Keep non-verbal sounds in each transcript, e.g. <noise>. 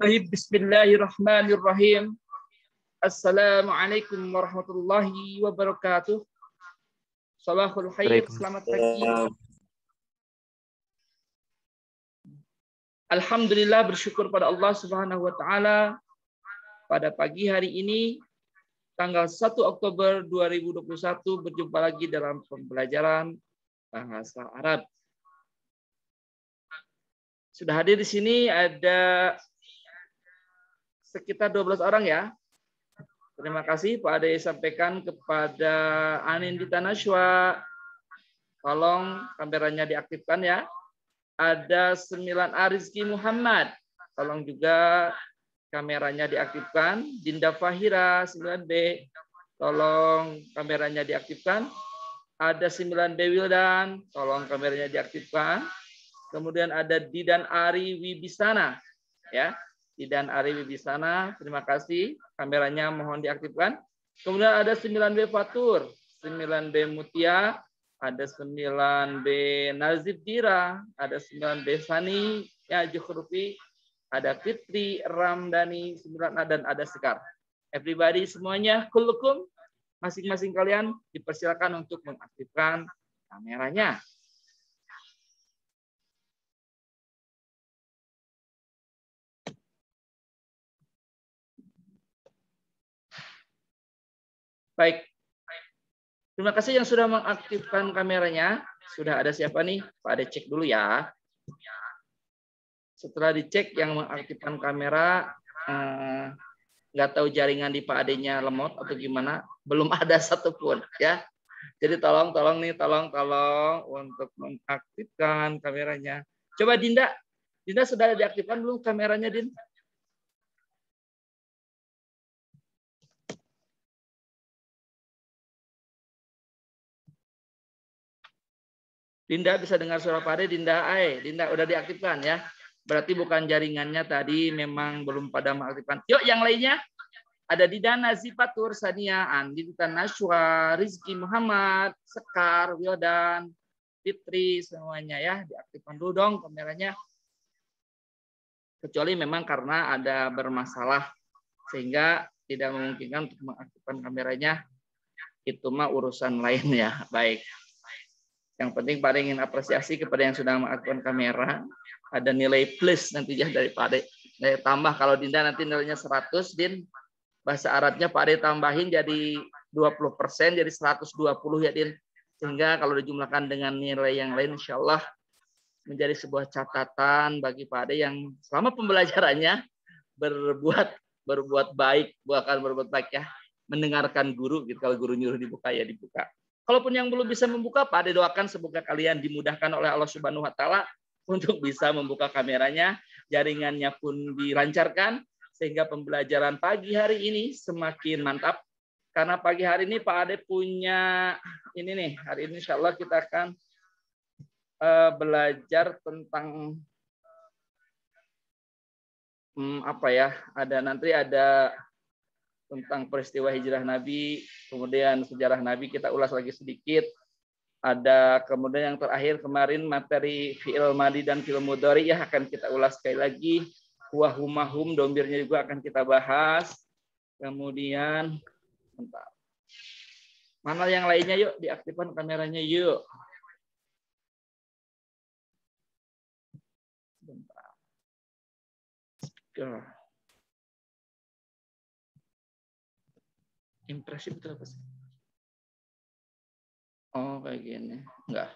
Baik, bismillahirrahmanirrahim. Assalamualaikum warahmatullahi wabarakatuh. Sabahul khair, selamat pagi. Alhamdulillah bersyukur pada Allah Subhanahu wa taala pada pagi hari ini tanggal 1 Oktober 2021 berjumpa lagi dalam pembelajaran bahasa Arab. Sudah hadir di sini ada sekitar 12 orang ya. Terima kasih Pak Ade sampaikan kepada Anin Dita Nashwa. Tolong kameranya diaktifkan ya. Ada 9 Arizki Muhammad. Tolong juga kameranya diaktifkan. Dinda Fahira 9B. Tolong kameranya diaktifkan. Ada sembilan Dewil dan tolong kameranya diaktifkan. Kemudian ada Didan Ari Wibisana. Ya, Didan Ari Wibisana, terima kasih. Kameranya mohon diaktifkan. Kemudian ada sembilan b Fatur, sembilan b Mutia, ada sembilan b Nazib Dira, ada sembilan b Sani, ya Jukhrufi, ada Fitri, Ramdhani, sembilan a dan ada Sekar. Everybody semuanya, kulukum, Masing-masing kalian dipersilakan untuk mengaktifkan kameranya. Baik. Terima kasih yang sudah mengaktifkan kameranya. Sudah ada siapa nih? Pak Ade cek dulu ya. Setelah dicek yang mengaktifkan kamera, eh, nggak tahu jaringan di Pak Adenya lemot atau gimana, belum ada satupun ya. Jadi tolong, tolong nih, tolong, tolong untuk mengaktifkan kameranya. Coba Dinda, Dinda sudah diaktifkan belum kameranya Dinda Dinda bisa dengar suara pare Dinda ai Dinda udah diaktifkan ya. Berarti bukan jaringannya tadi memang belum pada mengaktifkan. Yuk yang lainnya. Ada di dana Zipatur Sania Andita Nashwa Rizki Muhammad Sekar Wildan Fitri semuanya ya diaktifkan dulu dong kameranya kecuali memang karena ada bermasalah sehingga tidak memungkinkan untuk mengaktifkan kameranya itu mah urusan lain ya baik yang penting paling ingin apresiasi kepada yang sudah mengaktifkan kamera ada nilai plus nantinya daripada nilai tambah kalau Dinda nanti nilainya 100 Din bahasa Arabnya Pak Ade tambahin jadi 20 persen, jadi 120 ya Din. Sehingga kalau dijumlahkan dengan nilai yang lain, insya Allah menjadi sebuah catatan bagi Pak Ade yang selama pembelajarannya berbuat berbuat baik, bukan berbuat baik ya, mendengarkan guru gitu. Kalau guru nyuruh dibuka ya dibuka. Kalaupun yang belum bisa membuka, Pak Ade doakan semoga kalian dimudahkan oleh Allah Subhanahu wa taala untuk bisa membuka kameranya, jaringannya pun dilancarkan sehingga pembelajaran pagi hari ini semakin mantap. Karena pagi hari ini Pak Ade punya ini nih, hari ini insya Allah kita akan uh, belajar tentang um, apa ya? Ada nanti ada tentang peristiwa hijrah Nabi, kemudian sejarah Nabi kita ulas lagi sedikit. Ada kemudian yang terakhir kemarin materi fi'il madi dan fi'il mudhari ya akan kita ulas sekali lagi wahumahum dombirnya juga akan kita bahas. Kemudian bentar. Mana yang lainnya yuk diaktifkan kameranya yuk. Bentar. Impresif itu apa sih? Oh kayak gini. Enggak.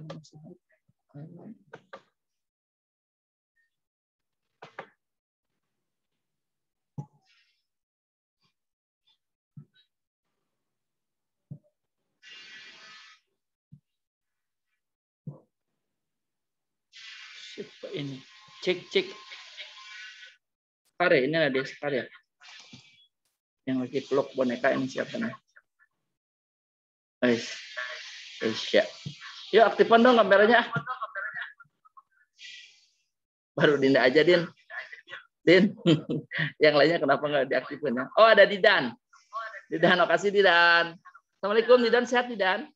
Siapa ini? Cek cek. Sekar ya, ini ada sekali ya. Yang lagi peluk boneka ini siapa nih? guys Aisyah. Yuk aktifkan dong kameranya. Baru Dinda aja, Din. Din, <laughs> yang lainnya kenapa nggak diaktifkan ya? Oh ada Didan. Didan, makasih oh, Didan. Assalamualaikum Didan, sehat Didan.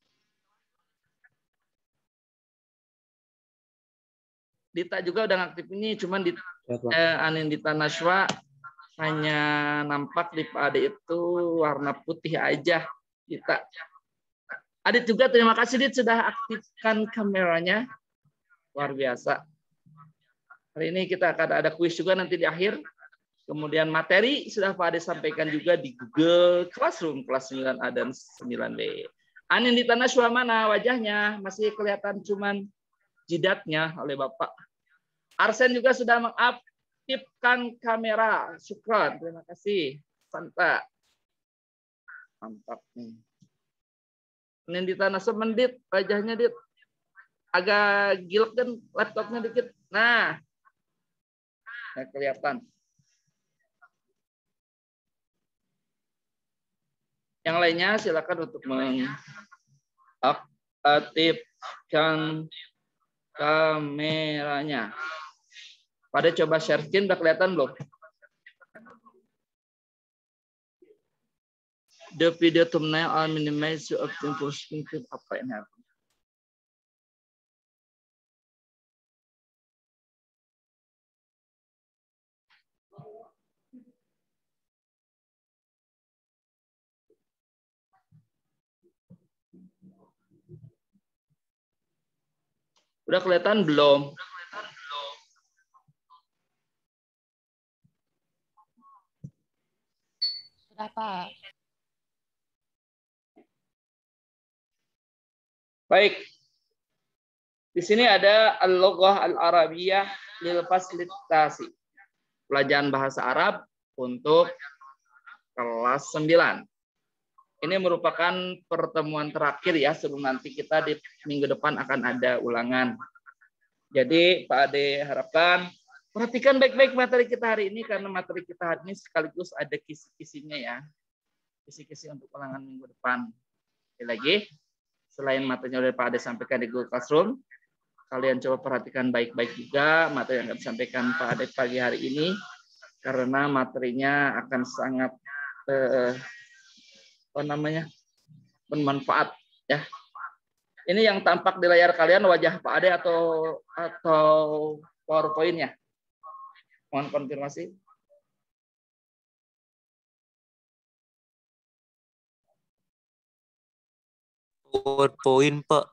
Dita juga udah ngaktif ini, cuman di eh, anu Dita Nashwa hanya nampak di PAD itu warna putih aja. Dita Adit juga terima kasih Adit sudah aktifkan kameranya. Luar biasa. Hari ini kita akan ada kuis juga nanti di akhir. Kemudian materi sudah Pak Adit sampaikan juga di Google Classroom kelas 9A dan 9B. Anin di tanah suamana mana wajahnya? Masih kelihatan cuman jidatnya oleh Bapak. Arsen juga sudah mengaktifkan kamera. Syukran, terima kasih. Santa. Mantap nih. Nen di tanah semendit wajahnya dit. Agak gilek kan laptopnya dikit. Nah. Nah kelihatan. Yang lainnya silakan untuk mengaktifkan kameranya. Pada coba share screen udah kelihatan belum? The video thumbnail are minimized to obtain posting clip apa ini apa? Udah kelihatan belum? Sudah, Pak. Baik. Di sini ada al-lughah al-arabiyah lil faslitasi. Pelajaran bahasa Arab untuk kelas 9. Ini merupakan pertemuan terakhir ya sebelum nanti kita di minggu depan akan ada ulangan. Jadi Pak Ade harapkan perhatikan baik-baik materi kita hari ini karena materi kita hari ini sekaligus ada kisi-kisinya ya. Kisi-kisi untuk ulangan minggu depan. Sekali lagi, selain materinya udah Pak Ade sampaikan di Google Classroom, kalian coba perhatikan baik-baik juga materi yang akan disampaikan Pak Ade pagi hari ini, karena materinya akan sangat eh, apa namanya bermanfaat ya. Ini yang tampak di layar kalian wajah Pak Ade atau atau PowerPoint-nya? Mohon konfirmasi. PowerPoint, Pak.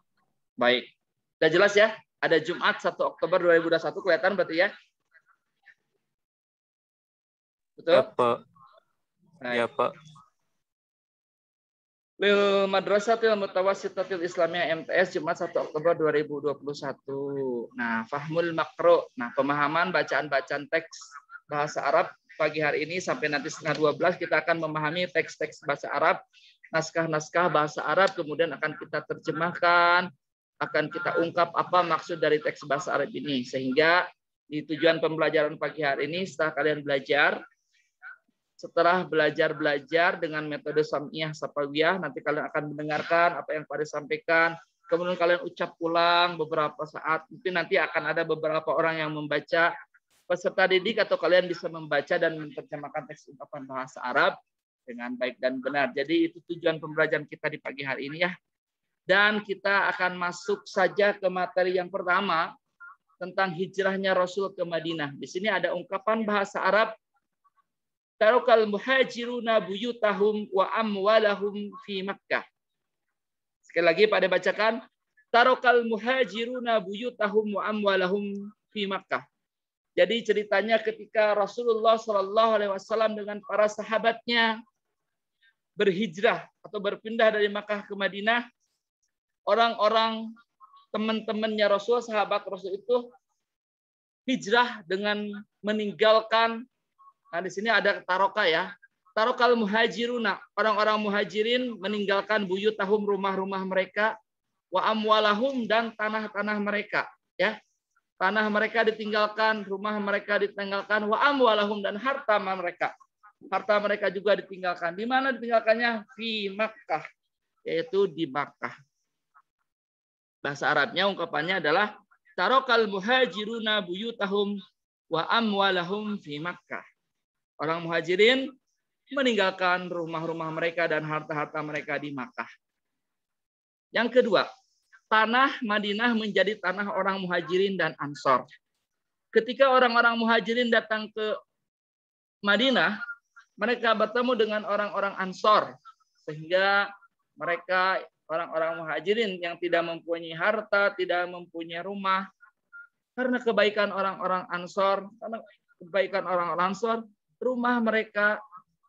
Baik. Sudah jelas ya? Ada Jumat 1 Oktober 2021 kelihatan berarti ya? Betul? Ya, Pak. Baik. Ya, Pak. Lil Madrasatil Mutawasitatil Islamiyah MTS Jumat 1 Oktober 2021. Nah, Fahmul Makro. Nah, pemahaman bacaan-bacaan teks bahasa Arab pagi hari ini sampai nanti setengah 12 kita akan memahami teks-teks bahasa Arab naskah-naskah bahasa Arab kemudian akan kita terjemahkan, akan kita ungkap apa maksud dari teks bahasa Arab ini sehingga di tujuan pembelajaran pagi hari ini setelah kalian belajar setelah belajar-belajar dengan metode samiyah sapawiyah nanti kalian akan mendengarkan apa yang pada sampaikan kemudian kalian ucap ulang beberapa saat mungkin nanti akan ada beberapa orang yang membaca peserta didik atau kalian bisa membaca dan menerjemahkan teks ungkapan bahasa Arab dengan baik dan benar. Jadi itu tujuan pembelajaran kita di pagi hari ini ya. Dan kita akan masuk saja ke materi yang pertama tentang hijrahnya Rasul ke Madinah. Di sini ada ungkapan bahasa Arab Tarokal muhajiruna buyutahum wa amwalahum fi Makkah. Sekali lagi pada bacakan. Tarokal muhajiruna buyutahum wa amwalahum fi Makkah. Jadi ceritanya ketika Rasulullah Shallallahu Alaihi Wasallam dengan para sahabatnya berhijrah atau berpindah dari Makkah ke Madinah, orang-orang teman-temannya Rasul, sahabat Rasul itu hijrah dengan meninggalkan. Nah di sini ada taroka ya, tarokal muhajiruna orang-orang muhajirin meninggalkan buyut tahum rumah-rumah mereka wa amwalahum dan tanah-tanah mereka ya tanah mereka ditinggalkan, rumah mereka ditinggalkan, wa amwalahum dan harta mereka. Harta mereka juga ditinggalkan. Di mana ditinggalkannya? Fi Makkah, yaitu di Makkah. Bahasa Arabnya ungkapannya adalah tarokal muhajiruna buyutahum wa amwalahum fi Makkah. Orang muhajirin meninggalkan rumah-rumah mereka dan harta-harta mereka di Makkah. Yang kedua, tanah Madinah menjadi tanah orang Muhajirin dan Ansor. Ketika orang-orang Muhajirin datang ke Madinah, mereka bertemu dengan orang-orang Ansor sehingga mereka orang-orang Muhajirin yang tidak mempunyai harta, tidak mempunyai rumah karena kebaikan orang-orang Ansor, karena kebaikan orang-orang Ansor, rumah mereka,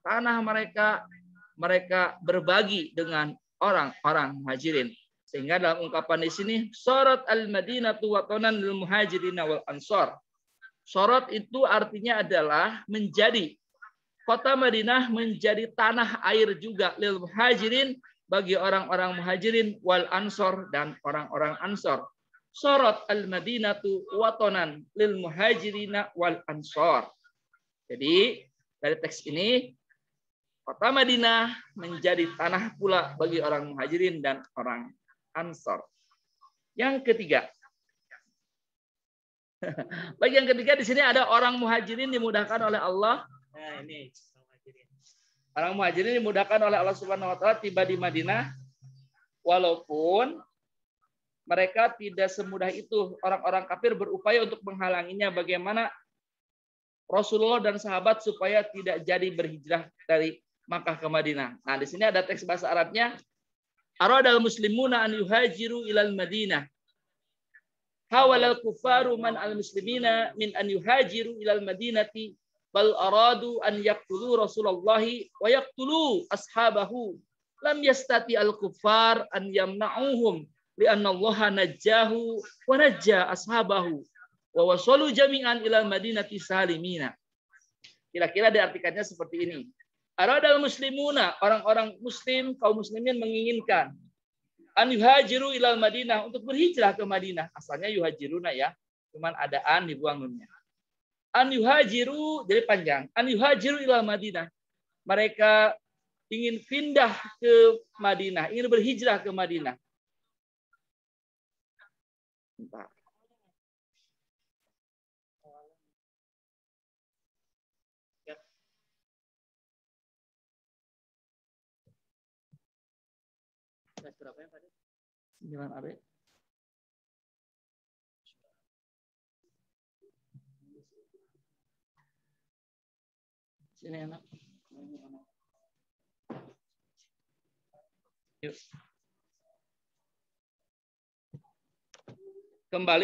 tanah mereka, mereka berbagi dengan orang-orang Muhajirin. Sehingga dalam ungkapan di sini sorot al-Madinah tuwatonan lil muhajirin wal ansor. Sorot itu artinya adalah menjadi kota Madinah menjadi tanah air juga lil muhajirin bagi orang-orang muhajirin wal ansor dan orang-orang ansor. Sorot al madinah tuwatonan lil muhajirin wal ansor. Jadi dari teks ini kota Madinah menjadi tanah pula bagi orang muhajirin dan orang Ansor. Yang ketiga, <laughs> bagi yang ketiga di sini ada orang muhajirin dimudahkan oleh Allah. Nah, orang muhajirin dimudahkan oleh Allah Subhanahu wa taala tiba di Madinah walaupun mereka tidak semudah itu orang-orang kafir berupaya untuk menghalanginya bagaimana Rasulullah dan sahabat supaya tidak jadi berhijrah dari Makkah ke Madinah. Nah, di sini ada teks bahasa Arabnya al muslimuna an yuhajiru ilal Madinah. Hawala al-kufaru man al-muslimina min an yuhajiru ilal Madinati bal aradu an yaqtulu Rasulullah wa yaqtulu ashabahu. Lam yastati al-kufar an yamna'uhum li'anna Allah najjahu wa najja ashabahu wa wasalu jami'an ilal Madinati salimina. Kira-kira diartikannya seperti ini. Aradal muslimuna, orang-orang muslim, kaum muslimin menginginkan an yuhajiru ilal Madinah untuk berhijrah ke Madinah. Asalnya yuhajiruna ya, cuman ada an dibuang nunnya. An yuhajiru jadi panjang. An yuhajiru ilal Madinah. Mereka ingin pindah ke Madinah, ingin berhijrah ke Madinah. Bentar. Kembali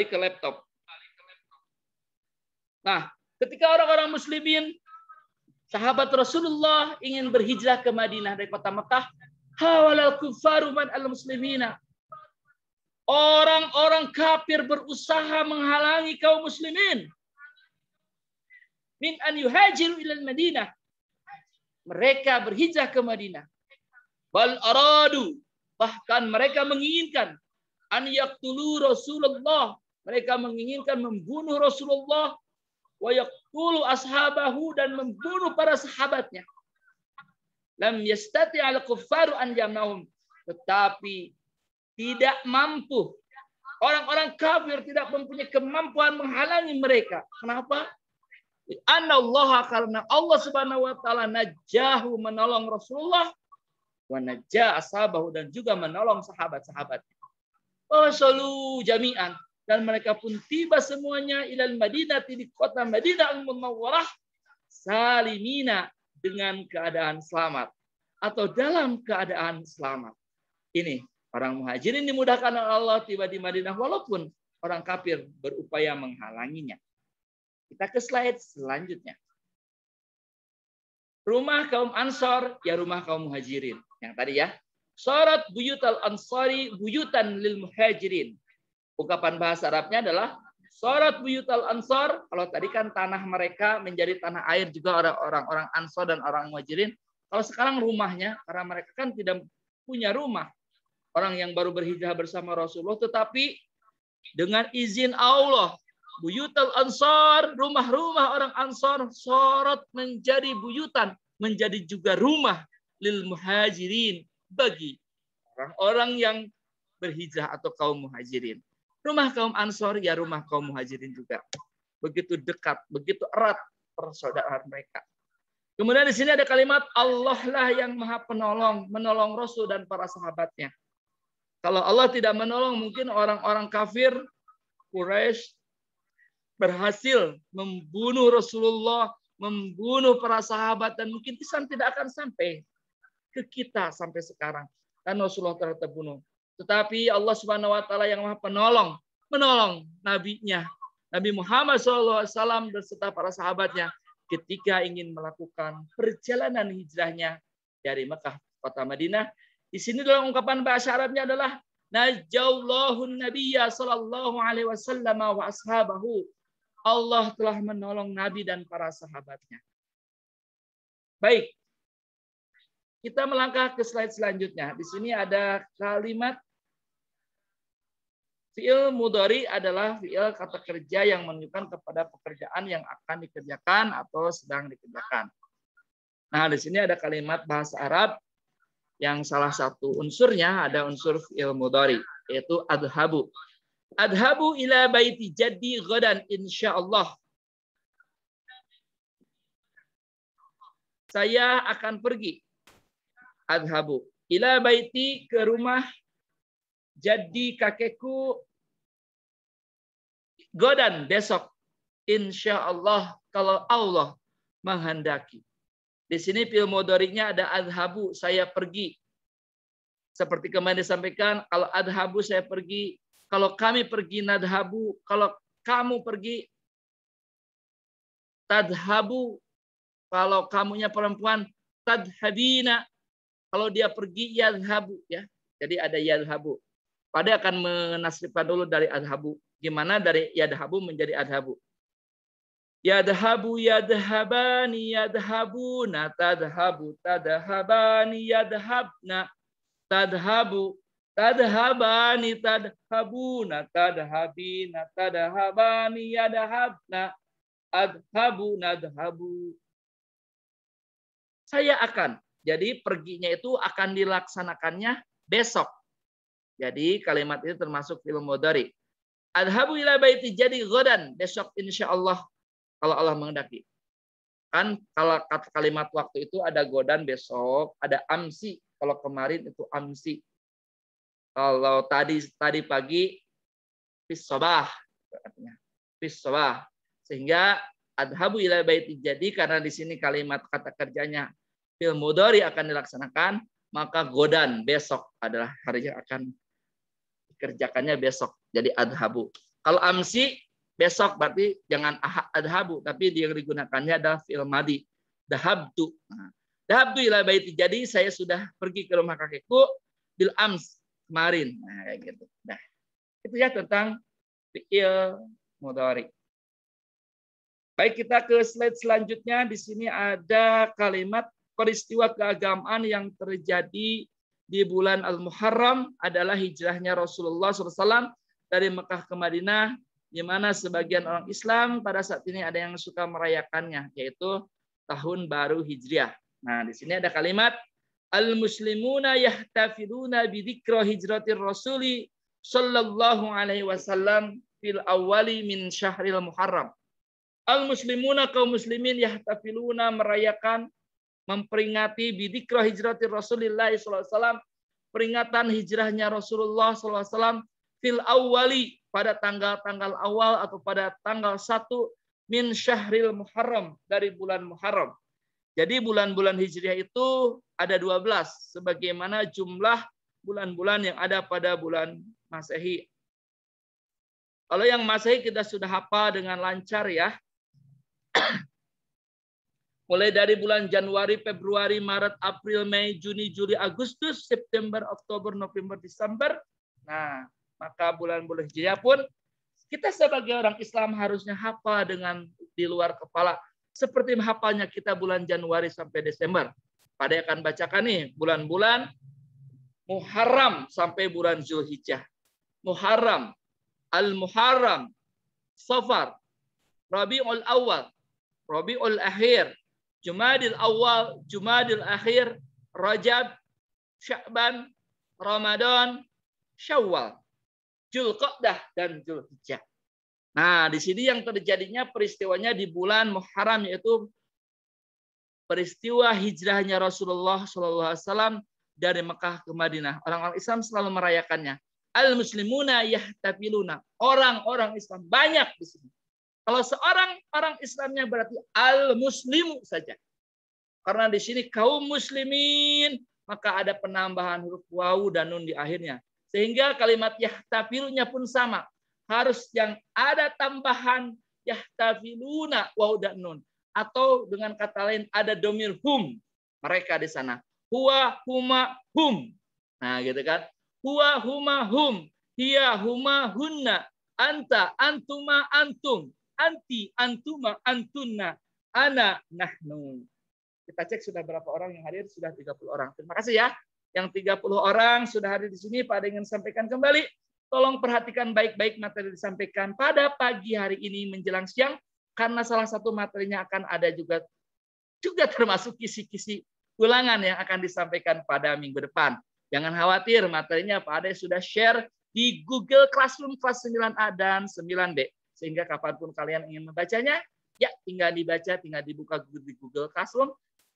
ke laptop. Nah, ketika orang-orang muslimin sahabat Rasulullah ingin berhijrah ke Madinah dari kota Mekah, hawalal kufaru man al muslimina. Orang-orang kafir berusaha menghalangi kaum muslimin. Min an yuhajiru ilal Madinah. Mereka berhijrah ke Madinah. Bal aradu. Bahkan mereka menginginkan. An yaktulu Rasulullah. Mereka menginginkan membunuh Rasulullah. Wa yaktulu ashabahu dan membunuh para sahabatnya lam yastati al kuffaru an yamnahum tetapi tidak mampu orang-orang kafir tidak mempunyai kemampuan menghalangi mereka kenapa Allah karena Allah Subhanahu wa taala najahu menolong Rasulullah wa najah ashabahu dan juga menolong sahabat-sahabatnya. Wasalu jami'an dan mereka pun tiba semuanya ilal Madinah di kota Madinah al-Munawwarah salimina dengan keadaan selamat atau dalam keadaan selamat. Ini orang muhajirin dimudahkan oleh Allah tiba di Madinah walaupun orang kafir berupaya menghalanginya. Kita ke slide selanjutnya. Rumah kaum Ansor ya rumah kaum Muhajirin. Yang tadi ya. Sorot buyutal ansori buyutan lil muhajirin. Ungkapan bahasa Arabnya adalah Sorat buyutal ansor, kalau tadi kan tanah mereka menjadi tanah air juga orang-orang ansor dan orang muajirin. Kalau sekarang rumahnya, karena mereka kan tidak punya rumah. Orang yang baru berhijrah bersama Rasulullah, tetapi dengan izin Allah, buyutal ansor, rumah-rumah orang ansor, sorot menjadi buyutan, menjadi juga rumah lil muhajirin bagi orang-orang yang berhijrah atau kaum muhajirin. Rumah kaum Ansor ya rumah kaum Muhajirin juga. Begitu dekat, begitu erat persaudaraan mereka. Kemudian di sini ada kalimat Allah lah yang maha penolong, menolong Rasul dan para sahabatnya. Kalau Allah tidak menolong, mungkin orang-orang kafir Quraisy berhasil membunuh Rasulullah, membunuh para sahabat, dan mungkin Islam tidak akan sampai ke kita sampai sekarang. Dan Rasulullah telah terbunuh. Tetapi Allah Subhanahu wa taala yang Maha Penolong menolong nabinya Nabi Muhammad SAW beserta para sahabatnya ketika ingin melakukan perjalanan hijrahnya dari Mekah kota Madinah. Di sini dalam ungkapan bahasa Arabnya adalah Najaullahu nabiyya Sallallahu Alaihi Wasallam wa ashabahu. Allah telah menolong Nabi dan para sahabatnya. Baik, kita melangkah ke slide selanjutnya. Di sini ada kalimat Fi'il mudori adalah fi'il kata kerja yang menunjukkan kepada pekerjaan yang akan dikerjakan atau sedang dikerjakan. Nah, di sini ada kalimat bahasa Arab yang salah satu unsurnya ada unsur fi'il mudori, yaitu adhabu. Adhabu ila baiti jadi ghadan insyaallah. Saya akan pergi. Adhabu. Ila baiti ke rumah jadi kakekku godan besok insya Allah kalau Allah menghendaki. Di sini pil ada adhabu, saya pergi. Seperti kemarin disampaikan, kalau adhabu saya pergi, kalau kami pergi nadhabu, kalau kamu pergi tadhabu, kalau kamunya perempuan tadhabina, kalau dia pergi yadhabu ya. Jadi ada yadhabu. Pada akan menasibkan dulu dari adhabu. Gimana dari yadhabu menjadi adhabu? Yadhabu yadhabani yadhabuna tadhabu tadhabani yadhabna tadhabu tadhabani tadhabuna tadhabina tadhabani yadhabna adhabu nadhabu saya akan jadi perginya itu akan dilaksanakannya besok jadi kalimat itu termasuk film modari Adhabu ila baiti jadi godan besok insya Allah kalau Allah mengendaki. Kan kalau kata kalimat waktu itu ada godan besok, ada amsi. Kalau kemarin itu amsi. Kalau tadi tadi pagi pisobah sobah artinya pisobah sobah. Sehingga adhabu ila baiti jadi karena di sini kalimat kata kerjanya fil mudori akan dilaksanakan maka godan besok adalah hari yang akan dikerjakannya besok jadi adhabu. Kalau amsi besok berarti jangan ah, adhabu tapi yang digunakannya adalah fil madi. Dahabtu. Nah, dahabtu ila baiti. Jadi saya sudah pergi ke rumah kakekku bil ams kemarin. Nah, kayak gitu. Nah, itu ya tentang fi'il mudhari. Baik kita ke slide selanjutnya. Di sini ada kalimat peristiwa keagamaan yang terjadi di bulan Al-Muharram adalah hijrahnya Rasulullah SAW dari Mekah ke Madinah di mana sebagian orang Islam pada saat ini ada yang suka merayakannya yaitu tahun baru Hijriah. Nah, di sini ada kalimat al-muslimuna yahtafiduna bi hijratir rasuli sallallahu alaihi wasallam fil awali min syahril muharram. Al-muslimuna kaum muslimin yahtafiluna merayakan memperingati bidzikra hijratir Rasulillah sallallahu alaihi wasallam peringatan hijrahnya Rasulullah sallallahu alaihi wasallam fil awali pada tanggal-tanggal awal atau pada tanggal 1 min syahril Muharram dari bulan Muharram. Jadi bulan-bulan Hijriah itu ada 12 sebagaimana jumlah bulan-bulan yang ada pada bulan Masehi. Kalau yang Masehi kita sudah hafal dengan lancar ya. <clears throat> Mulai dari bulan Januari, Februari, Maret, April, Mei, Juni, Juli, Agustus, September, Oktober, November, Desember. Nah, maka bulan bulan hijriah pun kita sebagai orang Islam harusnya hafal dengan di luar kepala seperti hafalnya kita bulan Januari sampai Desember. Pada yang akan bacakan nih bulan-bulan Muharram sampai bulan Zulhijjah. Muharram, Al-Muharram, Safar, Rabiul Awal, Rabiul Akhir, Jumadil Awal, Jumadil Akhir, Rajab, Sya'ban, Ramadan, Syawal. Julkodah dan Julhijjah. Nah, di sini yang terjadinya peristiwanya di bulan Muharram yaitu peristiwa hijrahnya Rasulullah SAW dari Mekah ke Madinah. Orang-orang Islam selalu merayakannya. Al-Muslimuna yahtafiluna. Orang-orang Islam banyak di sini. Kalau seorang orang Islamnya berarti al-Muslimu saja. Karena di sini kaum muslimin, maka ada penambahan huruf wa'u dan nun di akhirnya. Sehingga kalimat yahtafilunya pun sama. Harus yang ada tambahan yahtafiluna waw dan nun. Atau dengan kata lain ada domir hum. Mereka di sana. Huwa, huma, hum. Nah gitu kan. Huwa, huma, hum. Hiya, huma, hunna. Anta, antuma, antum. Anti, antuma, antunna. Ana, nahnu. Kita cek sudah berapa orang yang hadir. Sudah 30 orang. Terima kasih ya. Yang 30 orang sudah hadir di sini, Pak ingin sampaikan kembali. Tolong perhatikan baik-baik materi disampaikan pada pagi hari ini menjelang siang, karena salah satu materinya akan ada juga juga termasuk kisi-kisi ulangan yang akan disampaikan pada minggu depan. Jangan khawatir, materinya Pak Ade sudah share di Google Classroom kelas 9A dan 9B. Sehingga kapanpun kalian ingin membacanya, ya tinggal dibaca, tinggal dibuka di Google Classroom.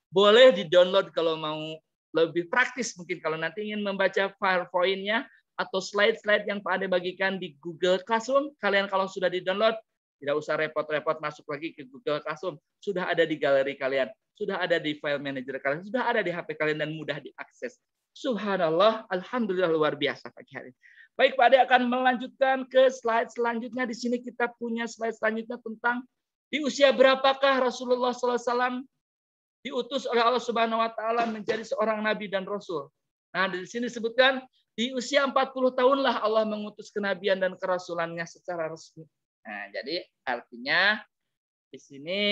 Boleh di-download kalau mau lebih praktis mungkin kalau nanti ingin membaca file nya atau slide-slide yang Pak Ade bagikan di Google Classroom, kalian kalau sudah di-download, tidak usah repot-repot masuk lagi ke Google Classroom, sudah ada di galeri kalian, sudah ada di file manager kalian, sudah ada di HP kalian dan mudah diakses. Subhanallah, alhamdulillah luar biasa pagi hari. Baik, Pak Ade akan melanjutkan ke slide selanjutnya. Di sini kita punya slide selanjutnya tentang di usia berapakah Rasulullah SAW diutus oleh Allah Subhanahu wa taala menjadi seorang nabi dan rasul. Nah, di sini disebutkan di usia 40 tahunlah Allah mengutus kenabian dan kerasulannya secara resmi. Nah, jadi artinya di sini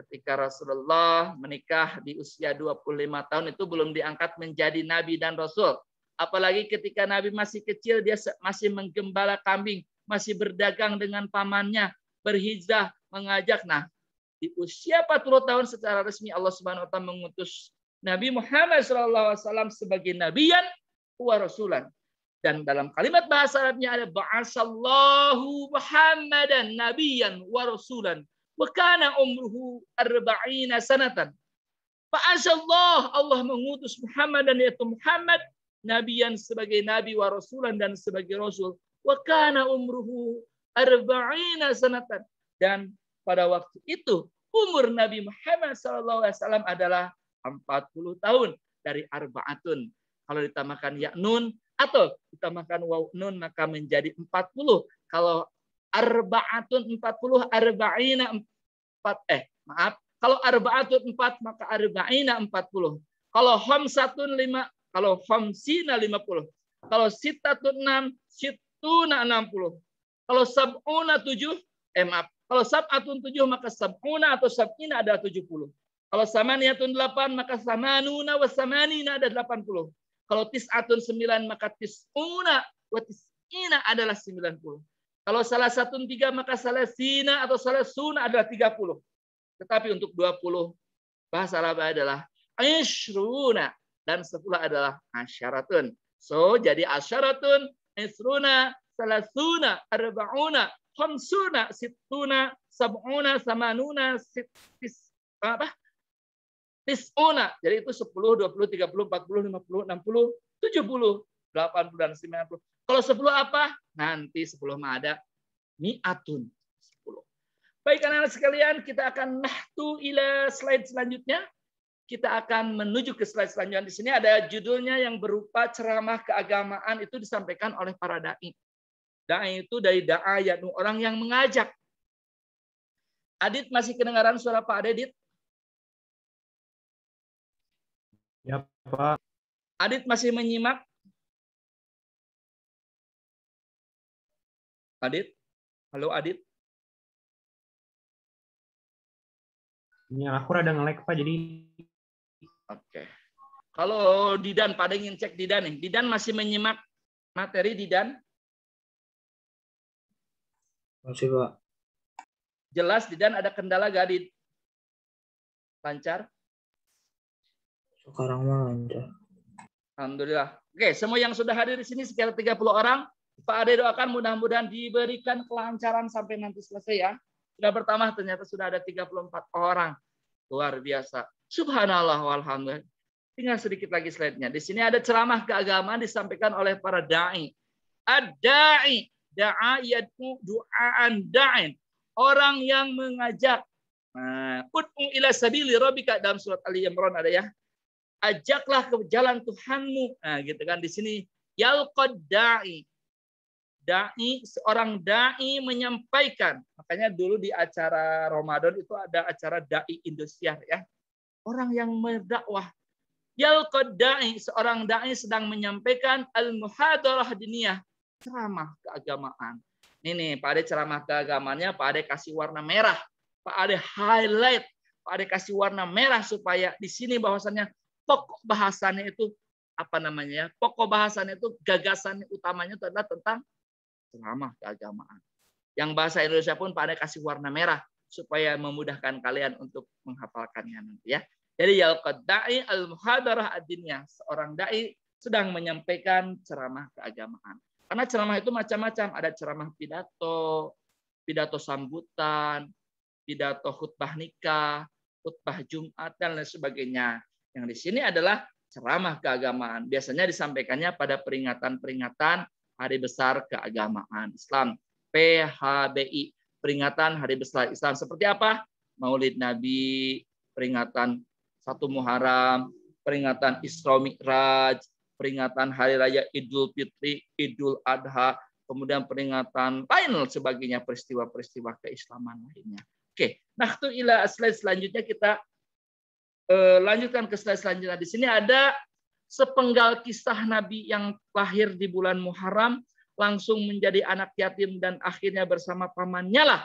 ketika Rasulullah menikah di usia 25 tahun itu belum diangkat menjadi nabi dan rasul. Apalagi ketika Nabi masih kecil dia masih menggembala kambing, masih berdagang dengan pamannya, berhijrah, mengajak. Nah, di usia 40 tahun secara resmi Allah Subhanahu wa taala mengutus Nabi Muhammad SAW sebagai nabiyan wa rasulan. Dan dalam kalimat bahasa Arabnya ada ba'asallahu Muhammadan nabiyan wa rasulan. Wa kana umruhu arba'ina sanatan. Ba'asallah Allah mengutus Muhammad dan yaitu Muhammad nabiyan sebagai nabi wa rasulan dan sebagai rasul. Wa kana umruhu arba'ina sanatan. Dan pada waktu itu umur Nabi Muhammad SAW adalah 40 tahun dari arbaatun. Kalau ditambahkan ya nun atau ditambahkan waw nun maka menjadi 40. Kalau arbaatun 40 arba'ina 4 eh maaf kalau arbaatun 4 maka arba'ina 40. Kalau homsatun 5 kalau homsina 50. Kalau sitatun 6 situna 60. Kalau sab'una 7 eh maaf kalau sab'atun tujuh maka sab'una atau sab'ina ada tujuh puluh. Kalau samaniyatun delapan maka samanuna wa samanina ada delapan puluh. Kalau tis'atun sembilan maka tis'una wa tis'ina adalah sembilan puluh. Kalau salah satu tiga maka salah sina atau salah suna adalah tiga puluh. Tetapi untuk dua puluh bahasa Arab adalah ishruna dan sepuluh adalah asyaratun. So jadi asyaratun, isruna, suna arbauna, khamsuna, situna, sab'una, samanuna, sitis, apa? Tis'una. Jadi itu 10, 20, 30, 40, 50, 60, 70, 80, dan 90. Kalau 10 apa? Nanti 10 mah ada mi'atun. 10. Baik anak-anak sekalian, kita akan nahtu ila slide selanjutnya. Kita akan menuju ke slide selanjutnya. Di sini ada judulnya yang berupa ceramah keagamaan itu disampaikan oleh para da'i. Da'i itu dari da'a yakni orang yang mengajak. Adit masih kedengaran suara Pak Adit? Ya, Pak. Adit masih menyimak? Adit? Halo Adit? Ini ya, aku rada nge-lag Pak, jadi... Oke. Kalau Didan, pada ingin cek Didan nih. Didan masih menyimak materi Didan? Masih, Pak. Jelas dan ada kendala gak di lancar? Sekarang mah lancar. Alhamdulillah. Oke, semua yang sudah hadir di sini sekitar 30 orang, Pak Ade doakan mudah-mudahan diberikan kelancaran sampai nanti selesai ya. Sudah pertama ternyata sudah ada 34 orang. Luar biasa. Subhanallah walhamdulillah. Tinggal sedikit lagi slide-nya. Di sini ada ceramah keagamaan disampaikan oleh para dai. Ad-dai da'a yad'u du'aan da'in. Orang yang mengajak. Nah, ud'u ila sabili rabbika dalam surat Ali Imran ada ya. Ajaklah ke jalan Tuhanmu. Nah, gitu kan di sini yalqad da'i. Dai seorang dai menyampaikan. Makanya dulu di acara Ramadan itu ada acara dai Indonesia ya. Orang yang berdakwah Yalqad da'i, seorang da'i sedang menyampaikan al-muhadarah diniyah, ceramah keagamaan. Ini nih, Pak Ade ceramah keagamannya, Pak Ade kasih warna merah. Pak Ade highlight, Pak Ade kasih warna merah supaya di sini bahwasannya pokok bahasannya itu apa namanya ya? Pokok bahasannya itu gagasan utamanya itu adalah tentang ceramah keagamaan. Yang bahasa Indonesia pun Pak Ade kasih warna merah supaya memudahkan kalian untuk menghafalkannya nanti ya. Jadi ya, da'i al-muhadarah ad seorang dai sedang menyampaikan ceramah keagamaan. Karena ceramah itu macam-macam, ada ceramah pidato, pidato sambutan, pidato khutbah nikah, khutbah Jumat dan lain sebagainya. Yang di sini adalah ceramah keagamaan. Biasanya disampaikannya pada peringatan-peringatan hari besar keagamaan Islam. PHBI, peringatan hari besar Islam. Seperti apa? Maulid Nabi, peringatan satu Muharram, peringatan Isra Mi'raj, peringatan Hari Raya Idul Fitri, Idul Adha, kemudian peringatan lain sebagainya peristiwa-peristiwa keislaman lainnya. Oke, nah itu ila slide selanjutnya kita eh, lanjutkan ke slide selanjutnya. Di sini ada sepenggal kisah Nabi yang lahir di bulan Muharram langsung menjadi anak yatim dan akhirnya bersama pamannya lah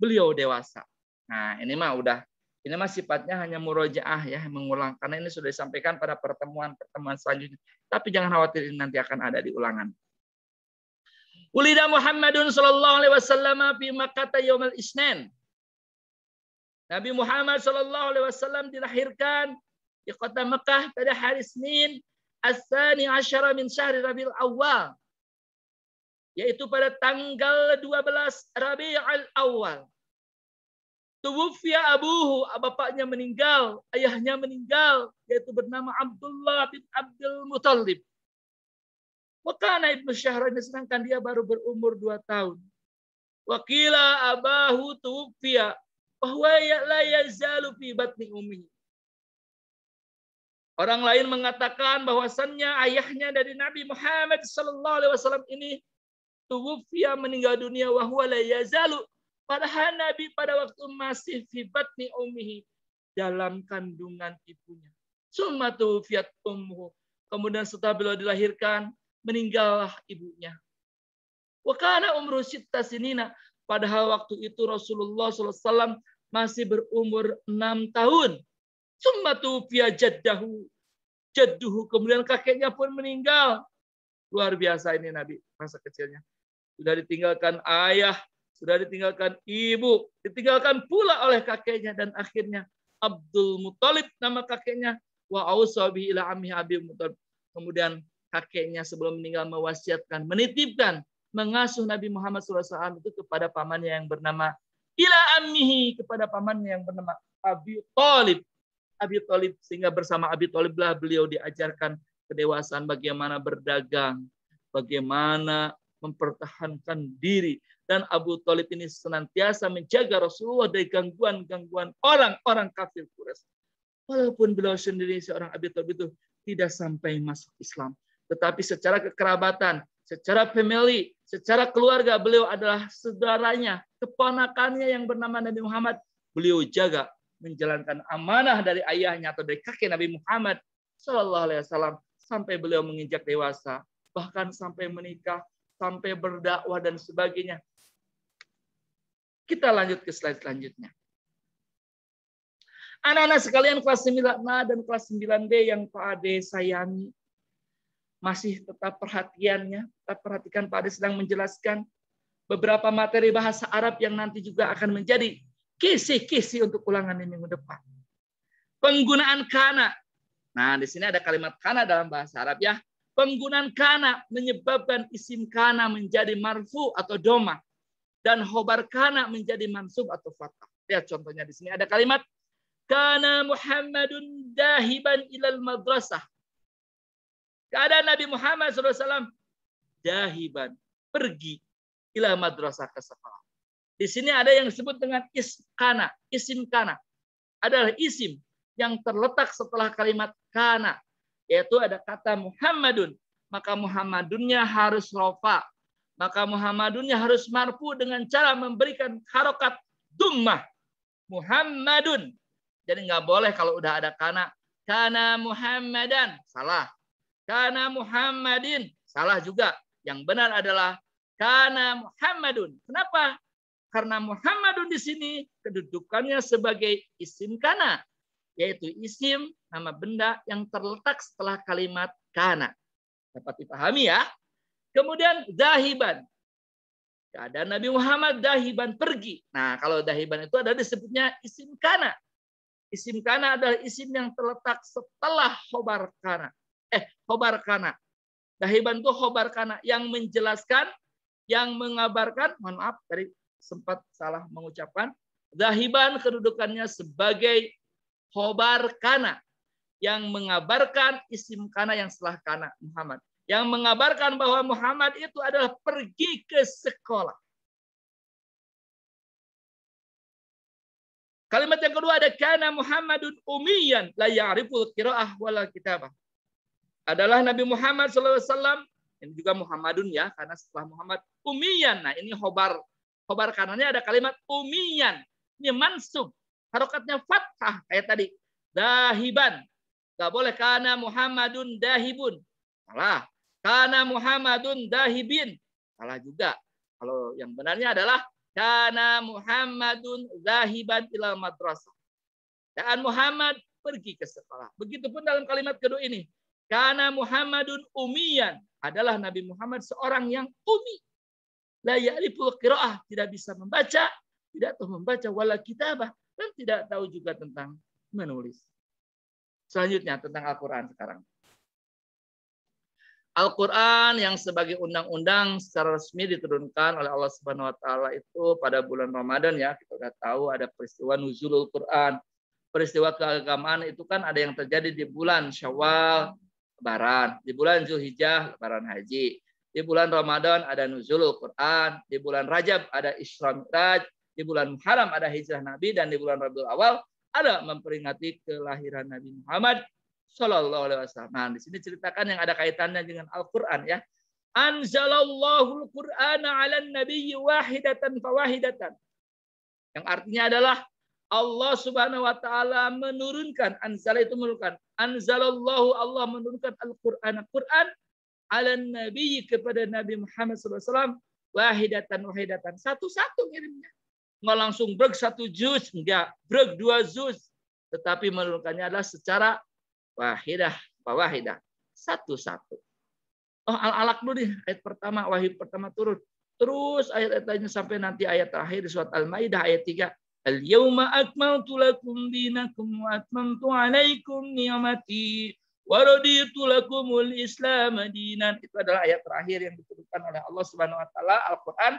beliau dewasa. Nah ini mah udah ini mah sifatnya hanya murojaah ya, mengulang. Karena ini sudah disampaikan pada pertemuan-pertemuan selanjutnya. Tapi jangan khawatir ini nanti akan ada di ulangan. Ulida Muhammadun sallallahu alaihi wasallam fi Makkah yaumil Isnin. Nabi Muhammad sallallahu alaihi wasallam dilahirkan di kota Mekah pada hari Senin Asani Asyara min Syahri Rabiul Awal yaitu pada tanggal 12 Rabiul Awal. Tuwufiya abuhu, ah, bapaknya meninggal, ayahnya meninggal, yaitu bernama Abdullah bin Abdul Muthalib. anak Ibnu Syahran sedangkan dia baru berumur dua tahun. Wakila abahu tuwufiya, bahwa ya, la yazalu fi batni ummi. Orang lain mengatakan bahwasannya ayahnya dari Nabi Muhammad sallallahu alaihi wasallam ini tuwufiya meninggal dunia wahuwa la yazalu Padahal Nabi pada waktu masih fibatni umihi dalam kandungan ibunya. Summa fiat ummuhu. Kemudian setelah beliau dilahirkan, meninggallah ibunya. Wa kana umru sitta sinina. Padahal waktu itu Rasulullah SAW masih berumur enam tahun. Summa fiat jaddahu. Jadduhu. Kemudian kakeknya pun meninggal. Luar biasa ini Nabi masa kecilnya. Sudah ditinggalkan ayah, sudah ditinggalkan ibu, ditinggalkan pula oleh kakeknya dan akhirnya Abdul Muthalib nama kakeknya wa ausabi ila ammi Abi Muthalib. Kemudian kakeknya sebelum meninggal mewasiatkan, menitipkan, mengasuh Nabi Muhammad SAW itu kepada pamannya yang bernama ila ammihi kepada pamannya yang bernama Abi Thalib. Abi Thalib sehingga bersama Abi Thaliblah beliau diajarkan kedewasaan bagaimana berdagang, bagaimana mempertahankan diri, dan Abu Talib ini senantiasa menjaga Rasulullah dari gangguan-gangguan orang-orang kafir Quraisy. Walaupun beliau sendiri seorang Abu Talib itu tidak sampai masuk Islam, tetapi secara kekerabatan, secara family, secara keluarga beliau adalah saudaranya, keponakannya yang bernama Nabi Muhammad. Beliau jaga menjalankan amanah dari ayahnya atau dari kakek Nabi Muhammad Shallallahu Alaihi Wasallam sampai beliau menginjak dewasa, bahkan sampai menikah, sampai berdakwah dan sebagainya. Kita lanjut ke slide selanjutnya. Anak-anak sekalian kelas 9A dan kelas 9B yang Pak Ade sayangi, masih tetap perhatiannya, tetap perhatikan Pak Ade sedang menjelaskan beberapa materi bahasa Arab yang nanti juga akan menjadi kisi-kisi untuk ulangan di minggu depan. Penggunaan kana. Nah, di sini ada kalimat kana dalam bahasa Arab ya. Penggunaan kana menyebabkan isim kana menjadi marfu atau domah dan hobar kana menjadi mansub atau fatah. Lihat contohnya di sini ada kalimat kana Muhammadun dahiban ilal madrasah. Keadaan Nabi Muhammad SAW dahiban pergi ilal madrasah ke sekolah. Di sini ada yang disebut dengan kana, isim kana. Adalah isim yang terletak setelah kalimat kana, yaitu ada kata Muhammadun. Maka Muhammadunnya harus rofa, maka Muhammadunnya harus marfu dengan cara memberikan harokat dummah. Muhammadun. Jadi nggak boleh kalau udah ada kana. Kana Muhammadan. Salah. Kana Muhammadin. Salah juga. Yang benar adalah kana Muhammadun. Kenapa? Karena Muhammadun di sini kedudukannya sebagai isim kana. Yaitu isim nama benda yang terletak setelah kalimat kana. Dapat dipahami ya? Kemudian dahiban. Keadaan Nabi Muhammad dahiban pergi. Nah, kalau dahiban itu ada disebutnya isim kana. Isim kana adalah isim yang terletak setelah khobar kana. Eh, khobar kana. Dahiban itu khobar kana yang menjelaskan, yang mengabarkan, mohon maaf dari sempat salah mengucapkan, dahiban kedudukannya sebagai khobar kana yang mengabarkan isim kana yang setelah kana Muhammad yang mengabarkan bahwa Muhammad itu adalah pergi ke sekolah. Kalimat yang kedua ada karena Muhammadun umiyan la ya'riful qiraah wal kitabah. Adalah Nabi Muhammad SAW ini juga Muhammadun ya karena setelah Muhammad umiyan. Nah, ini hobar hobar kanannya ada kalimat umiyan. Ini mansub. Harokatnya fathah kayak tadi. Dahiban. Gak boleh karena Muhammadun dahibun. Salah. Kana Muhammadun dahibin. Salah juga. Kalau yang benarnya adalah Kana Muhammadun zahiban ila madrasah. Dan Muhammad pergi ke sekolah. Begitupun dalam kalimat kedua ini. Kana Muhammadun umiyan. Adalah Nabi Muhammad seorang yang umi. La ya'riful qira'ah. Tidak bisa membaca. Tidak tahu membaca wala kitabah. Dan tidak tahu juga tentang menulis. Selanjutnya tentang Al-Quran sekarang. Al-Quran yang sebagai undang-undang secara resmi diturunkan oleh Allah Subhanahu Wa Taala itu pada bulan Ramadan ya kita sudah tahu ada peristiwa nuzulul Quran peristiwa keagamaan itu kan ada yang terjadi di bulan Syawal Lebaran di bulan Zulhijjah Lebaran Haji di bulan Ramadan ada nuzulul Quran di bulan Rajab ada Isra Mi'raj di bulan Muharram ada Hijrah Nabi dan di bulan Rabiul Awal ada memperingati kelahiran Nabi Muhammad Shallallahu Alaihi Wasallam. Nah, di sini ceritakan yang ada kaitannya dengan Al-Quran ya. Anzalallahu Al-Quran ala Nabi wahidatan fawahidatan. Yang artinya adalah Allah Subhanahu wa taala menurunkan anzal itu menurunkan anzalallahu Allah menurunkan Al-Qur'an Al-Qur'an ala nabi kepada Nabi Muhammad SAW wahidatan wahidatan satu-satu ngirimnya nggak langsung break satu juz enggak Break dua juz tetapi menurunkannya adalah secara wahidah wahidah satu-satu. Oh al-alaq dulu nih ayat pertama wahyu pertama turun. Terus ayat-ayat lainnya sampai nanti ayat terakhir di surat Al-Maidah ayat 3 Al-yawma akmaltu lakum dinakum wa atmamtu alaikum ni'mati wa raditu lakumul islam dinan. Itu adalah ayat terakhir yang diturunkan oleh Allah Subhanahu wa taala Al-Qur'an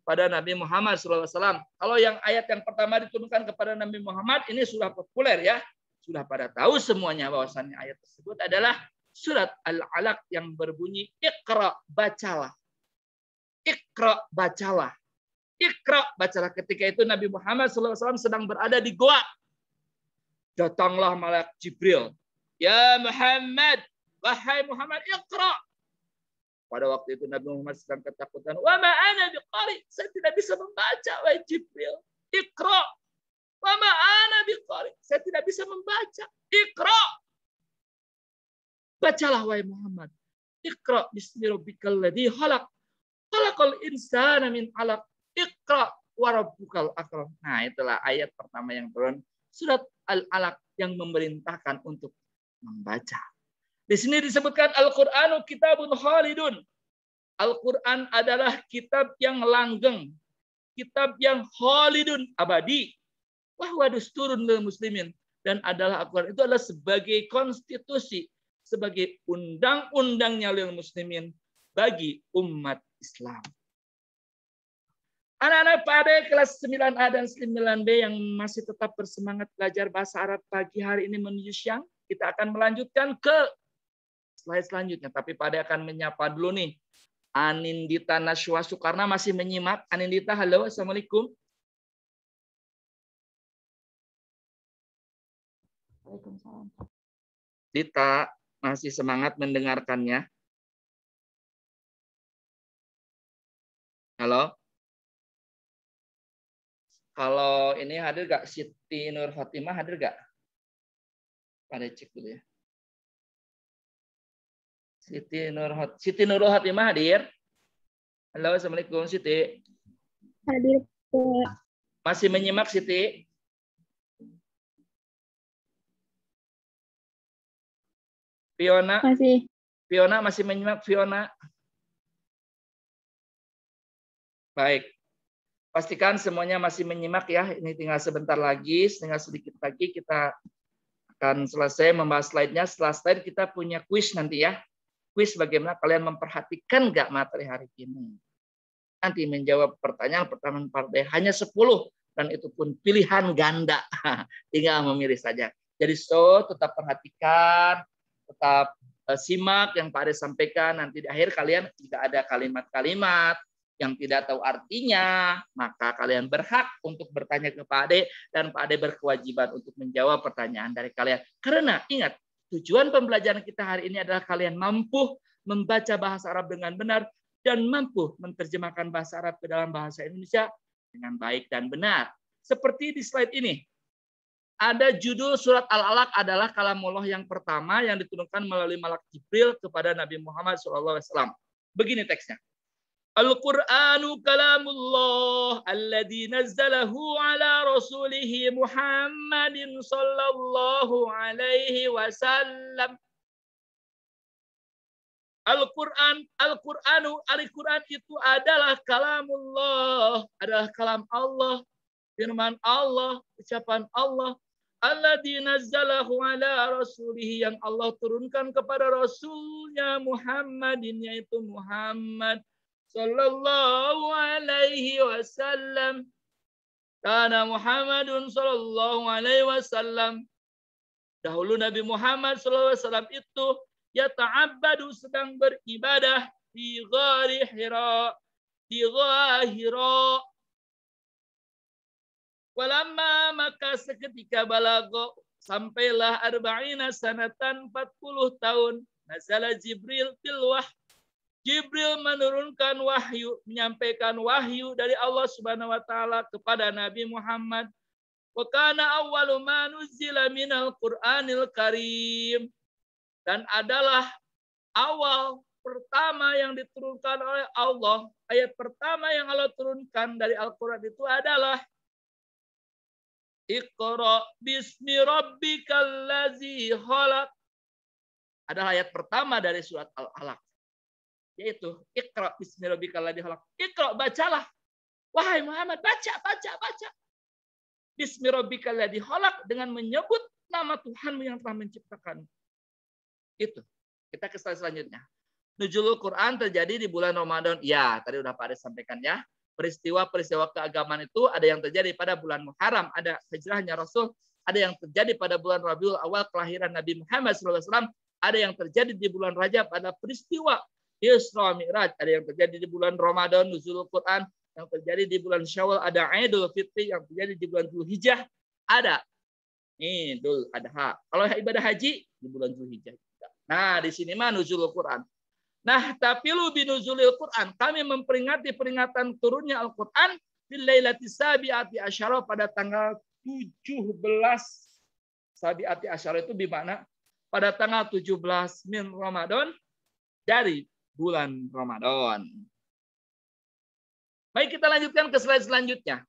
kepada Nabi Muhammad SAW. Kalau yang ayat yang pertama diturunkan kepada Nabi Muhammad ini sudah populer ya. Sudah pada tahu semuanya bahwasannya ayat tersebut adalah surat Al-Alaq yang berbunyi Iqra bacalah. Iqra bacalah. Iqra bacalah ketika itu Nabi Muhammad SAW sedang berada di goa. Datanglah malaikat Jibril. Ya Muhammad, wahai Muhammad, Iqra. Pada waktu itu Nabi Muhammad sedang ketakutan. Wa ma ana biqari. Saya tidak bisa membaca wahai Jibril. Iqra. Mama ana biqari. Saya tidak bisa membaca. Iqra. Bacalah wahai Muhammad. Iqra bismi rabbikal ladzi khalaq. Khalaqal insana min 'alaq. Iqra wa rabbukal akram. Nah, itulah ayat pertama yang turun surat Al-Alaq yang memerintahkan untuk membaca. Di sini disebutkan Al-Qur'anu kitabun khalidun. Al-Qur'an adalah kitab yang langgeng, kitab yang khalidun abadi. Wahwa dusturun lil muslimin. Dan adalah akuan. itu adalah sebagai konstitusi, sebagai undang-undangnya lil muslimin bagi umat Islam. Anak-anak pada kelas 9A dan 9B yang masih tetap bersemangat belajar bahasa Arab pagi hari ini menuju siang, kita akan melanjutkan ke slide selanjutnya. Tapi pada akan menyapa dulu nih. Anindita Nashwa Soekarno masih menyimak. Anindita, halo, Assalamualaikum. Waalaikumsalam. Dita, masih semangat mendengarkannya? Halo? Kalau ini hadir gak Siti Nur Fatimah hadir gak? Pada cek dulu ya. Siti Nur Siti Nur Fatimah hadir? Halo, Assalamualaikum Siti. Hadir. Masih menyimak Siti? Fiona? Masih. Fiona masih menyimak Fiona? Baik. Pastikan semuanya masih menyimak ya. Ini tinggal sebentar lagi, tinggal sedikit lagi kita akan selesai membahas slide-nya. Setelah slide kita punya quiz nanti ya. Quiz bagaimana kalian memperhatikan nggak materi hari ini. Nanti menjawab pertanyaan pertanyaan partai hanya 10 dan itu pun pilihan ganda. <laughs> Tinggal memilih saja. Jadi so tetap perhatikan tetap eh, simak yang Pak Aris sampaikan nanti di akhir kalian jika ada kalimat-kalimat yang tidak tahu artinya, maka kalian berhak untuk bertanya ke Pak Ade dan Pak Ade berkewajiban untuk menjawab pertanyaan dari kalian. Karena ingat, tujuan pembelajaran kita hari ini adalah kalian mampu membaca bahasa Arab dengan benar dan mampu menerjemahkan bahasa Arab ke dalam bahasa Indonesia dengan baik dan benar. Seperti di slide ini, ada judul surat Al-Alaq adalah kalamullah yang pertama yang diturunkan melalui malak Jibril kepada Nabi Muhammad SAW. Begini teksnya. Al-Qur'anu kalamullah alladhi nazzalahu ala rasulihi Muhammadin sallallahu alaihi wasallam. Al-Quran, Al-Quranu, Al-Quran itu adalah kalamullah, adalah kalam Allah, firman Allah, ucapan Allah, Alladhi nazzalahu ala rasulihi yang Allah turunkan kepada rasulnya Muhammadin yaitu Muhammad sallallahu alaihi wasallam. Karena Muhammadun sallallahu alaihi wasallam dahulu Nabi Muhammad sallallahu alaihi wasallam itu ya ta'abbadu sedang beribadah di ghari hira di ghahira Walama maka seketika balago sampailah arba'ina sanatan 40 tahun. Nazala Jibril tilwah Jibril menurunkan wahyu, menyampaikan wahyu dari Allah Subhanahu wa taala kepada Nabi Muhammad. Wa kana awwalu ma nuzila minal Qur'anil Karim. Dan adalah awal pertama yang diturunkan oleh Allah, ayat pertama yang Allah turunkan dari Al-Qur'an itu adalah Iqra bismi rabbikal ladzi khalaq. Ada ayat pertama dari surat Al-Alaq. Yaitu Iqra bismi rabbikal ladzi khalaq. Iqra bacalah. Wahai Muhammad, baca, baca, baca. Bismi rabbikal ladzi khalaq dengan menyebut nama Tuhanmu yang telah menciptakan. Itu. Kita ke slide selanjutnya. Nuzulul Quran terjadi di bulan Ramadan. Ya, tadi udah Pak Aris sampaikan ya peristiwa-peristiwa keagamaan itu ada yang terjadi pada bulan Muharram, ada hijrahnya Rasul, ada yang terjadi pada bulan Rabiul Awal kelahiran Nabi Muhammad SAW, ada yang terjadi di bulan Rajab pada peristiwa Isra Mi'raj, ada yang terjadi di bulan Ramadan nuzul Quran, yang terjadi di bulan Syawal ada Idul Fitri, yang terjadi di bulan Zulhijjah ada Idul Adha. Kalau ibadah haji di bulan Zulhijjah. Nah, di sini mah nuzul Quran. Nah, tapi lu binuzulil Quran, kami memperingati peringatan turunnya Al-Quran di bilailati sabiati asyara pada tanggal 17 sabiati asyara itu di mana Pada tanggal 17 min Ramadan dari bulan Ramadan. Baik, kita lanjutkan ke slide selanjutnya.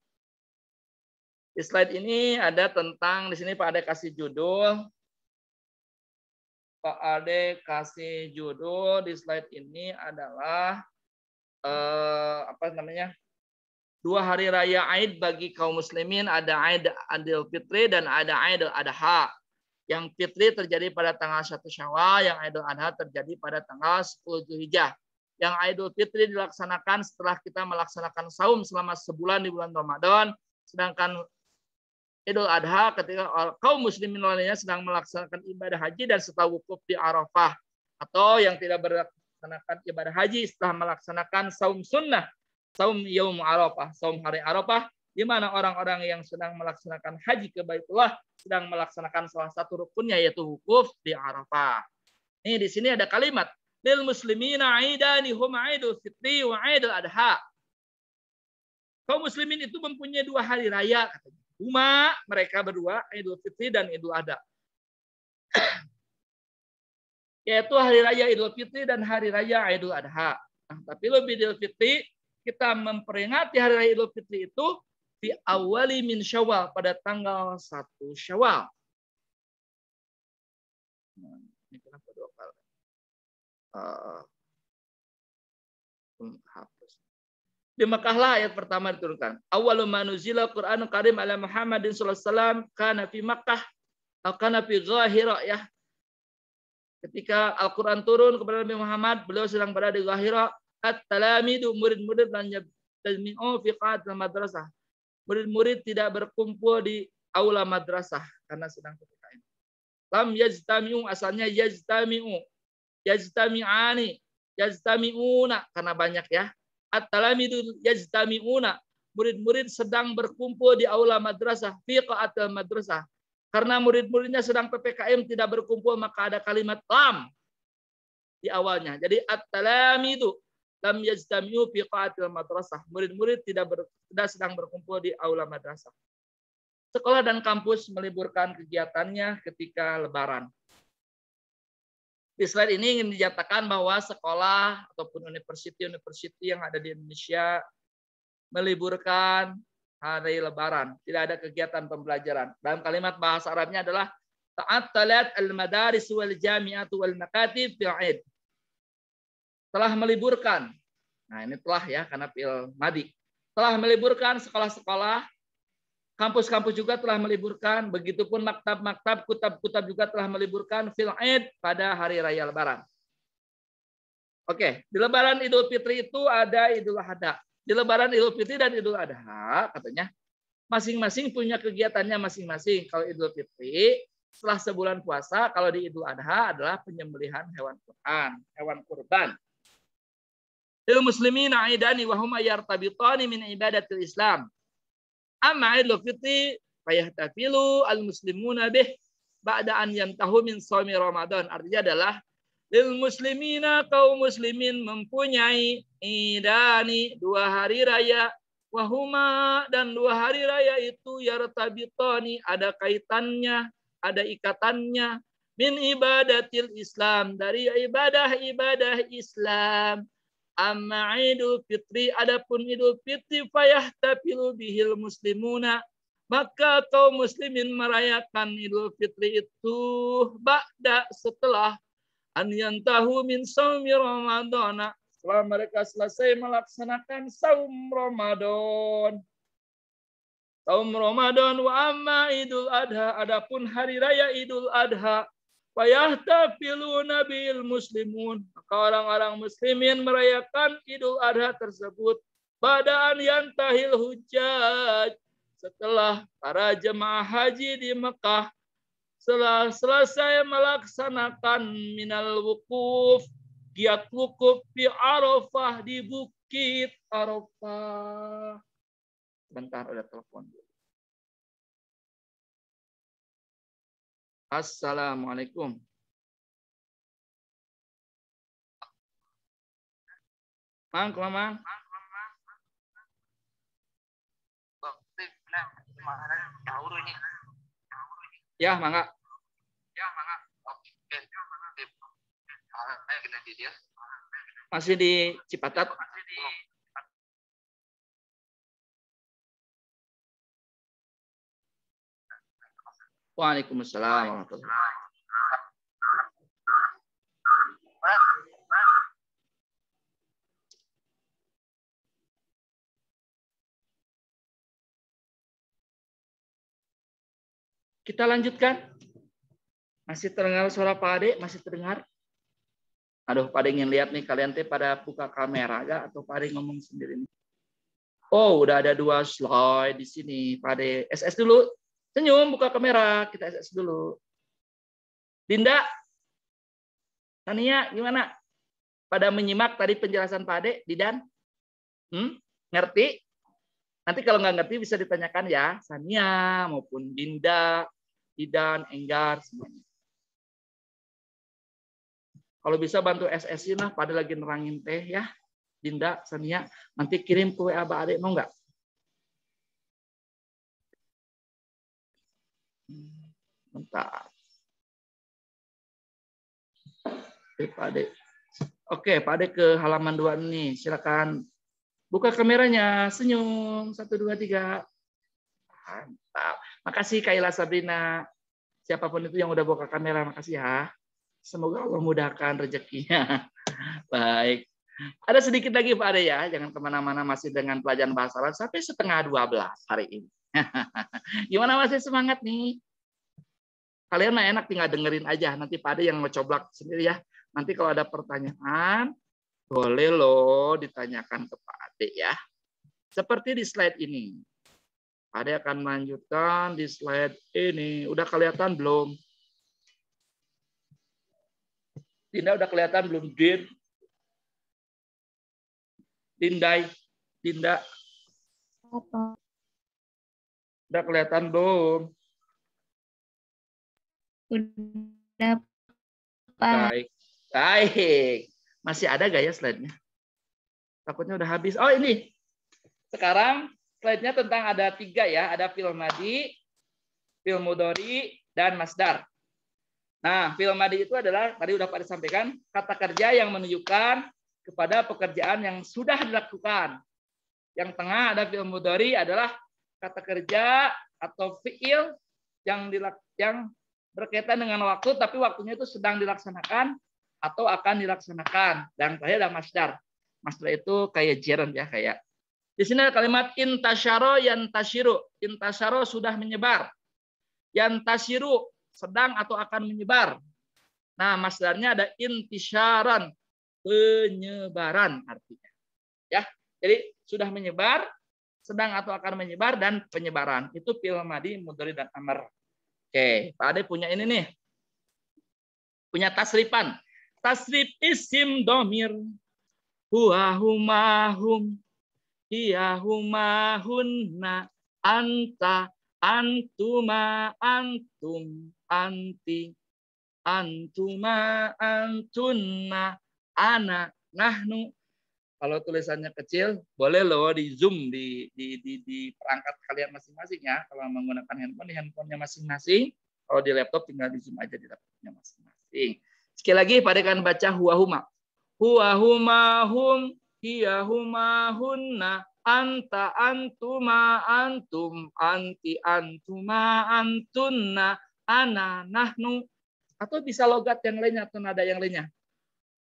Di slide ini ada tentang di sini Pak ada kasih judul Pak Ade kasih judul di slide ini adalah eh, apa namanya? Dua hari raya Aid bagi kaum muslimin ada Aid Adil Fitri dan ada Aid Adha. Yang Fitri terjadi pada tanggal satu Syawal, yang Aidul Adha terjadi pada tanggal 10 Zulhijjah. Yang Aidul Fitri dilaksanakan setelah kita melaksanakan saum selama sebulan di bulan Ramadan, sedangkan Idul Adha ketika kaum muslimin lainnya sedang melaksanakan ibadah haji dan setelah wukuf di Arafah atau yang tidak melaksanakan ibadah haji setelah melaksanakan saum sunnah, saum yaum Arafah, saum hari Arafah di mana orang-orang yang sedang melaksanakan haji ke Baitullah sedang melaksanakan salah satu rukunnya yaitu wukuf di Arafah. Ini di sini ada kalimat lil muslimina aidani huma aidul fitri wa aidul adha. Kaum muslimin itu mempunyai dua hari raya katanya Huma mereka berdua Idul Fitri dan Idul Adha. <clears throat> Yaitu hari raya Idul Fitri dan hari raya Idul Adha. Nah, tapi lebih Idul Fitri kita memperingati hari raya Idul Fitri itu di awali min Syawal pada tanggal 1 Syawal. Nah, ini kenapa dua kali? Uh, di Mekah lah ayat pertama diturunkan. Awalu manuzila Qur'anul Karim ala Muhammadin sallallahu alaihi wasallam kana fi Makkah atau kana fi Zahira ya. Ketika Al-Qur'an turun kepada Nabi Muhammad, beliau sedang berada di Zahira. At-talamidu murid-murid dan tajmi'u fi qa'atil madrasah. Murid-murid tidak berkumpul di aula madrasah karena sedang PPKM. Lam yajtami'u asalnya yajtami'u. Yajtami'ani, yajtami'una karena banyak ya at-talamidu yajtami'una. Murid-murid sedang berkumpul di aula madrasah, fi qa'atil madrasah. Karena murid-muridnya sedang PPKM tidak berkumpul, maka ada kalimat lam di awalnya. Jadi at-talamidu lam yajtami'u fi qa'atil madrasah. Murid-murid tidak, ber, tidak sedang berkumpul di aula madrasah. Sekolah dan kampus meliburkan kegiatannya ketika lebaran di slide ini ingin dinyatakan bahwa sekolah ataupun universiti-universiti yang ada di Indonesia meliburkan hari lebaran. Tidak ada kegiatan pembelajaran. Dalam kalimat bahasa Arabnya adalah ta'attalat al-madaris wal jami'atu wal makatib fi'id. Telah meliburkan. Nah, ini telah ya karena pil madi. Telah meliburkan sekolah-sekolah, Kampus-kampus juga telah meliburkan, begitupun maktab-maktab, kutab-kutab juga telah meliburkan fil Eid pada hari raya Lebaran. Oke, di Lebaran Idul Fitri itu ada Idul Adha. Di Lebaran Idul Fitri dan Idul Adha katanya masing-masing punya kegiatannya masing-masing. Kalau Idul Fitri setelah sebulan puasa, kalau di Idul Adha adalah penyembelihan hewan kurban, hewan kurban. Il muslimina aidani wa huma yartabitani min ibadatil Islam Amma idul fitri fayahtafilu al-muslimuna bih ba'da an yantahu min sawmi Ramadan. Artinya adalah lil muslimina kaum muslimin mempunyai idani dua hari raya wahuma dan dua hari raya itu yartabitani ada kaitannya ada ikatannya min ibadatil Islam dari ibadah-ibadah Islam Amma Idul Fitri adapun Idul Fitri tapi bihil muslimuna maka kaum muslimin merayakan Idul Fitri itu ba'da setelah an tahu min saumi Ramadhan. setelah mereka selesai melaksanakan saum Ramadan. Saum Ramadan wa amma Idul Adha adapun hari raya Idul Adha Fayahtafiluna bil muslimun. Maka orang-orang muslimin merayakan Idul Adha tersebut. Badaan yantahil hujjaj. Setelah para jemaah haji di Mekah setelah selesai melaksanakan minal wukuf, giat wukuf di Arafah di Bukit Arafah. Bentar ada telepon dulu. Assalamualaikum. Mang, kemana? Ya, mangga. Ya, mangga. Masih di Cipatat. Masih di Waalaikumsalam warahmatullahi Kita lanjutkan. Masih terdengar suara Pak Ade? Masih terdengar? Aduh, Pak Ade ingin lihat nih kalian teh pada buka kamera gak? Atau Pak Ade ngomong sendiri nih? Oh, udah ada dua slide di sini. Pak Ade, SS dulu. Senyum, buka kamera. Kita SS dulu. Dinda, Tania, gimana? Pada menyimak tadi penjelasan Pak Ade, Didan? Hmm? Ngerti? Nanti kalau nggak ngerti bisa ditanyakan ya. Sania maupun Dinda, Didan, Enggar, semuanya. Kalau bisa bantu SSI lah, pada lagi nerangin teh ya. Dinda, Sania, nanti kirim ke WA Pak Ade, mau nggak? Bentar. Oke, Pak Ade. Oke, Pak Ade ke halaman dua ini. Silakan buka kameranya. Senyum. Satu, dua, tiga. Mantap. Makasih Kaila Sabrina. Siapapun itu yang udah buka kamera, makasih ya. Semoga Allah mudahkan rezekinya. <laughs> Baik. Ada sedikit lagi Pak Ade ya, jangan kemana-mana masih dengan pelajaran bahasa Arab sampai setengah 12 hari ini. <laughs> Gimana masih semangat nih? Kalian enak tinggal dengerin aja. Nanti pada yang ngecoblak sendiri ya. Nanti kalau ada pertanyaan, boleh loh ditanyakan ke Pak Ade ya. Seperti di slide ini. Ade akan melanjutkan di slide ini. Udah kelihatan belum? Dinda udah kelihatan belum, Din? Dindai, Dinda. Udah kelihatan belum? Udah Baik. Baik. Masih ada gak ya slide-nya? Takutnya udah habis. Oh ini. Sekarang slide-nya tentang ada tiga ya. Ada film madi, film mudori, dan masdar. Nah, film madi itu adalah, tadi udah Pak sampaikan, kata kerja yang menunjukkan kepada pekerjaan yang sudah dilakukan. Yang tengah ada film mudori adalah kata kerja atau fiil yang dilak yang berkaitan dengan waktu tapi waktunya itu sedang dilaksanakan atau akan dilaksanakan dan saya ada masdar masdar itu kayak jiran ya kayak di sini ada kalimat intasyaro yantasyiru intasyaro sudah menyebar yang tasiru sedang atau akan menyebar nah masdarnya ada intisyaran penyebaran artinya ya jadi sudah menyebar sedang atau akan menyebar dan penyebaran itu filmadi madi dan amr Oke, Pak Ade punya ini nih. Punya tasripan. Tasrif isim domir. Huwa humahum. Anta. Antuma antum. Anti. Antuma antunna. Ana. Nahnu. Kalau tulisannya kecil, boleh loh di zoom di di di, di perangkat kalian masing-masing ya. Kalau menggunakan handphone di handphonenya masing-masing. Kalau di laptop tinggal di zoom aja di laptopnya masing-masing. Sekali lagi kan baca huwa huma. Huwa huma hum hiya huma hunna anta antuma antum anti antuma antunna ana nahnu atau bisa logat yang lainnya atau nada yang lainnya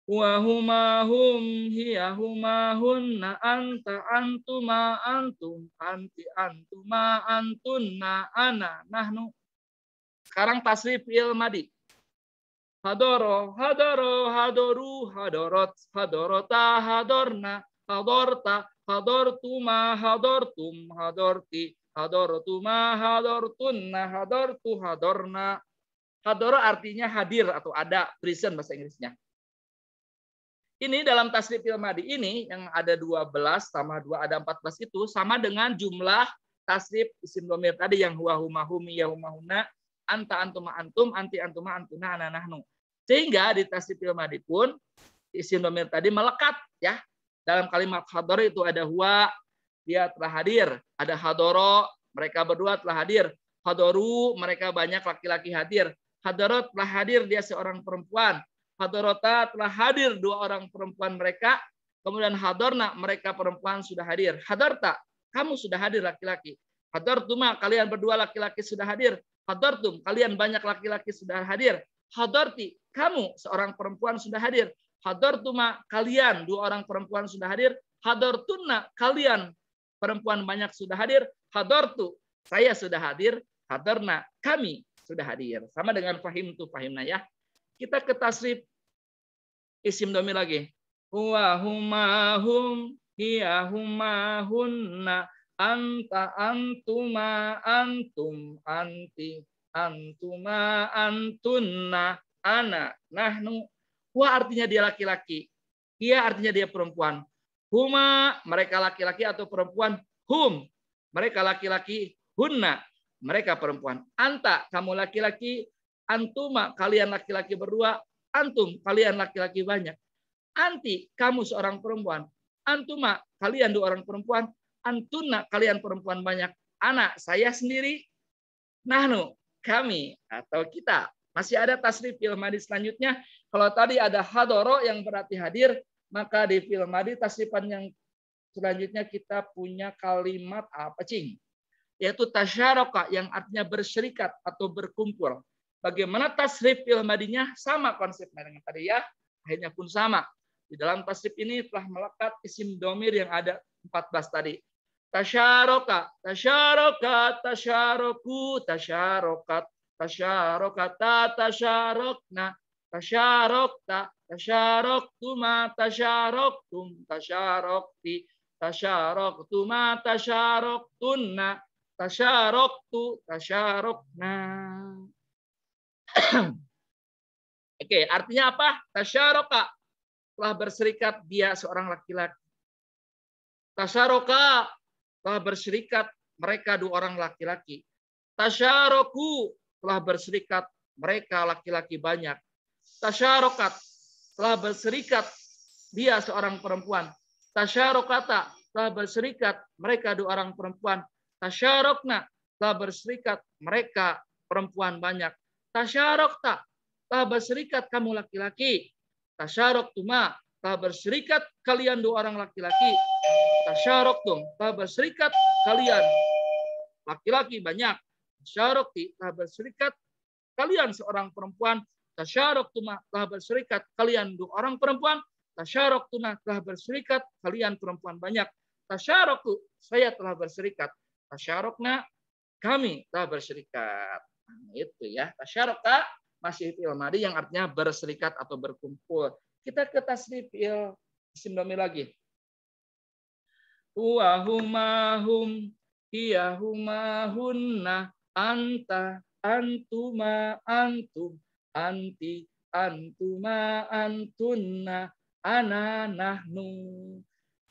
wahuma hum hiya huma hunna anta antuma antum anti antuma antunna ana nahnu sekarang tasrif il madi hadoro hadoro hadoru hadorot hadorota hadorna hadorta hadortuma hadortum hadorti hadortuma hadortunna hadortu hadorna hadoro artinya hadir atau ada present bahasa Inggrisnya ini dalam tasrif Ilmadi ini yang ada 12 sama 2 ada 14 itu sama dengan jumlah tasrif isim domir tadi yang huwa huma humi ya huma huna anta antuma antum anti antuma antuna ananahnu. Sehingga di tasrif ilmadi pun isim domir tadi melekat ya. Dalam kalimat hador itu ada huwa dia telah hadir, ada hadoro mereka berdua telah hadir, hadoru mereka banyak laki-laki hadir, hadorot telah hadir dia seorang perempuan, Hadorota telah hadir dua orang perempuan mereka. Kemudian Hadorna, mereka perempuan sudah hadir. Hadorta, kamu sudah hadir laki-laki. Hadortuma, kalian berdua laki-laki sudah hadir. Hadortum, kalian banyak laki-laki sudah hadir. Hadorti, kamu seorang perempuan sudah hadir. Hadortuma, kalian dua orang perempuan sudah hadir. Hadortuna, kalian perempuan banyak sudah hadir. Hadortu, saya sudah hadir. Hadorna, kami sudah hadir. Sama dengan fahim tu fahimna ya. Kita ke tasrif isim domi lagi. Huwa huma hum hiya huma hunna anta antuma antum anti antuma antunna ana nahnu huwa artinya dia laki-laki hiya artinya dia perempuan huma mereka laki-laki atau perempuan hum mereka laki-laki hunna mereka perempuan anta kamu laki-laki Antuma, ah, kalian laki-laki berdua. Antum, kalian laki-laki banyak. Anti, kamu seorang perempuan. Antuma, ah, kalian dua orang perempuan. Antuna, ah, kalian perempuan banyak. Anak, saya sendiri. Nahnu, kami atau kita. Masih ada tasrif film hadis selanjutnya. Kalau tadi ada hadoro yang berarti hadir, maka di film hadis tasrifan yang selanjutnya kita punya kalimat apa cing? Yaitu tasyaroka yang artinya berserikat atau berkumpul. Bagaimana tasrif ilmadinya sama konsepnya dengan tadi ya, akhirnya pun sama. Di dalam tasrif ini telah melekat isim domir yang ada 14 tadi. Tasyaroka, tasyaroka, tasyaroku, tasyarokat, tasyarokata, tasyarokna, tasyarokta, tasyaroktuma, tasyaroktum, tasyarokti, tasyaroktuma, tasyaroktunna, tasyaroktu, tasyarokna. <clears throat> Oke, artinya apa? Tasyaroka. Telah berserikat dia seorang laki-laki. Tasyaroka. Telah berserikat mereka dua orang laki-laki. Tasyaroku. Telah berserikat mereka laki-laki banyak. Tasyarokat. Telah berserikat dia seorang perempuan. Tasyarokata. Telah berserikat mereka dua orang perempuan. Tasyarokna. Telah berserikat mereka perempuan banyak tak, tak berserikat kamu laki-laki. tuma tak berserikat kalian dua orang laki-laki. Tasyaroktum, tak berserikat kalian laki-laki banyak. ti tak berserikat kalian seorang perempuan. tuma tak berserikat kalian dua orang perempuan. tuna, telah berserikat kalian perempuan banyak. tasyarok saya telah berserikat. Tasyarokna, kami telah berserikat. Nah, itu ya. Tasyaraka masih fil yang artinya berserikat atau berkumpul. Kita ke tasrif il isim domi lagi. Huwa huma hum hiya huma anta antuma antum anti antuma antunna ana nahnu.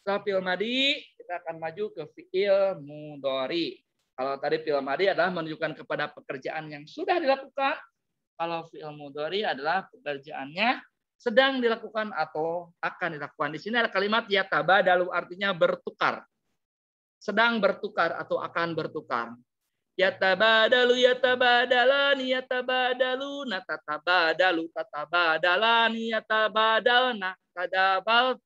Setelah fi'il madi, kita akan maju ke fi'il mudori. Kalau tadi film madi adalah menunjukkan kepada pekerjaan yang sudah dilakukan. Kalau film mudori adalah pekerjaannya sedang dilakukan atau akan dilakukan. Di sini ada kalimat ya tabadalu artinya bertukar. Sedang bertukar atau akan bertukar. Ya tabadalu ya tabadalan ya tabadalu na tatabadalu tatabadalan ya tabadalna tadabal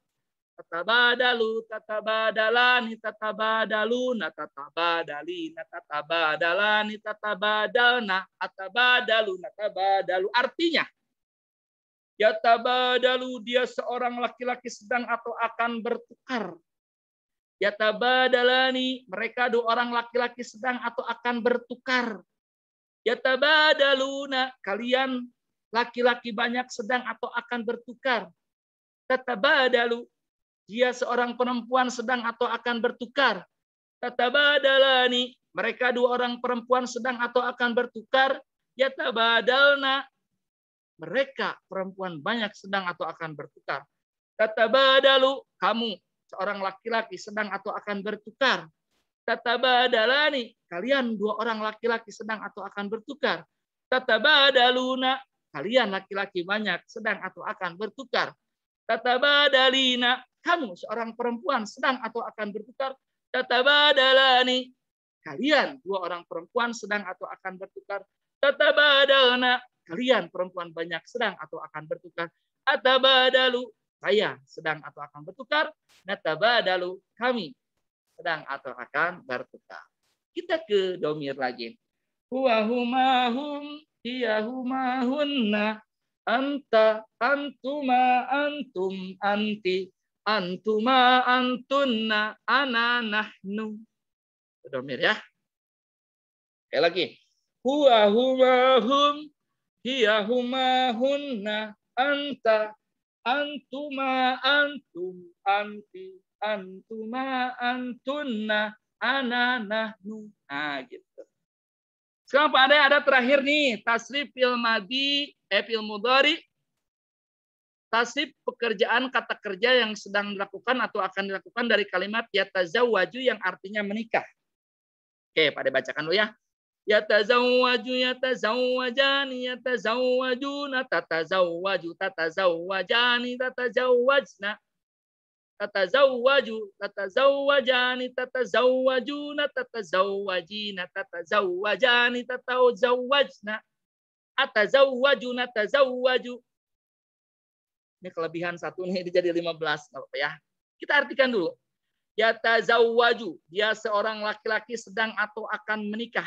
tatabadalu tatabadalani tatabadaluna tatabadalina tatabadalani tatabadalna atabadaluna tabadalu artinya ya tabadalu dia seorang laki-laki sedang atau akan bertukar ya tabadalani mereka dua orang laki-laki sedang atau akan bertukar ya tabadaluna kalian laki-laki banyak sedang atau akan bertukar tatabadalu dia seorang perempuan sedang atau akan bertukar. Tatabadalani, mereka dua orang perempuan sedang atau akan bertukar. Ya Yatabadalna, mereka perempuan banyak sedang atau akan bertukar. Tatabadalu, kamu seorang laki-laki sedang atau akan bertukar. Tatabadalani, kalian dua orang laki-laki sedang atau akan bertukar. Tatabadaluna, kalian laki-laki banyak sedang atau akan bertukar. Tatabadalina, kamu seorang perempuan sedang atau akan bertukar tatabadalani kalian dua orang perempuan sedang atau akan bertukar tatabadalna kalian perempuan banyak sedang atau akan bertukar atabadalu saya sedang atau akan bertukar natabadalu kami sedang atau akan bertukar kita ke domir lagi huwa huma hiya huma anta antuma antum anti Antuma antunna ana nahnu. Domir ya. oke lagi. Huwa huma hum hiya huma hunna anta antuma antum anti antuma antunna ana nahnu. Nah gitu. Sekarang pada ada terakhir nih tasrif fil madi eh fil mudhari tasib pekerjaan kata kerja yang sedang dilakukan atau akan dilakukan dari kalimat yatazawwaju yang artinya menikah. Oke, pada bacakan dulu ya. Yatazawwaju yatazawwajani yatazawwajuna tatazawwaju tatazawwajani tatazawwajna tatazawwaju tatazawwajani tatazawwajuna tatazawwajina tatazawwajani tatazawwajna atazawwajuna tazawwaju ini kelebihan satu nih ini jadi 15 kalau ya. Kita artikan dulu. Yatazawwaju, dia seorang laki-laki sedang atau akan menikah.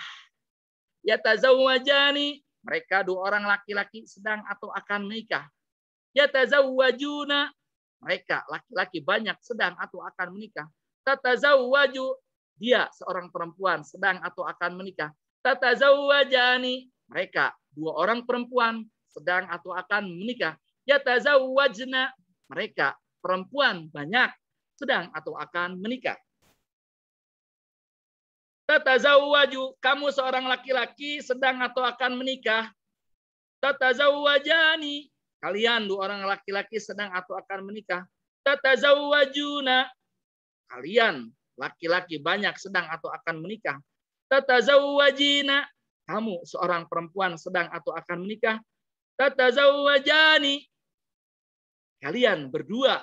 Yatazawwajani, mereka dua orang laki-laki sedang atau akan menikah. Yatazawwajuna, mereka laki-laki banyak sedang atau akan menikah. Tatazawwaju, dia seorang perempuan sedang atau akan menikah. Tatazawwajani, mereka dua orang perempuan sedang atau akan menikah yatazawwajna mereka perempuan banyak sedang atau akan menikah. Tatazawwaju, kamu seorang laki-laki sedang atau akan menikah. Tatazawwajani, kalian dua orang laki-laki sedang atau akan menikah. Tatazawwajuna, kalian laki-laki banyak sedang atau akan menikah. Tatazawwajina, kamu seorang perempuan sedang atau akan menikah. Tatazawwajani, Kalian berdua,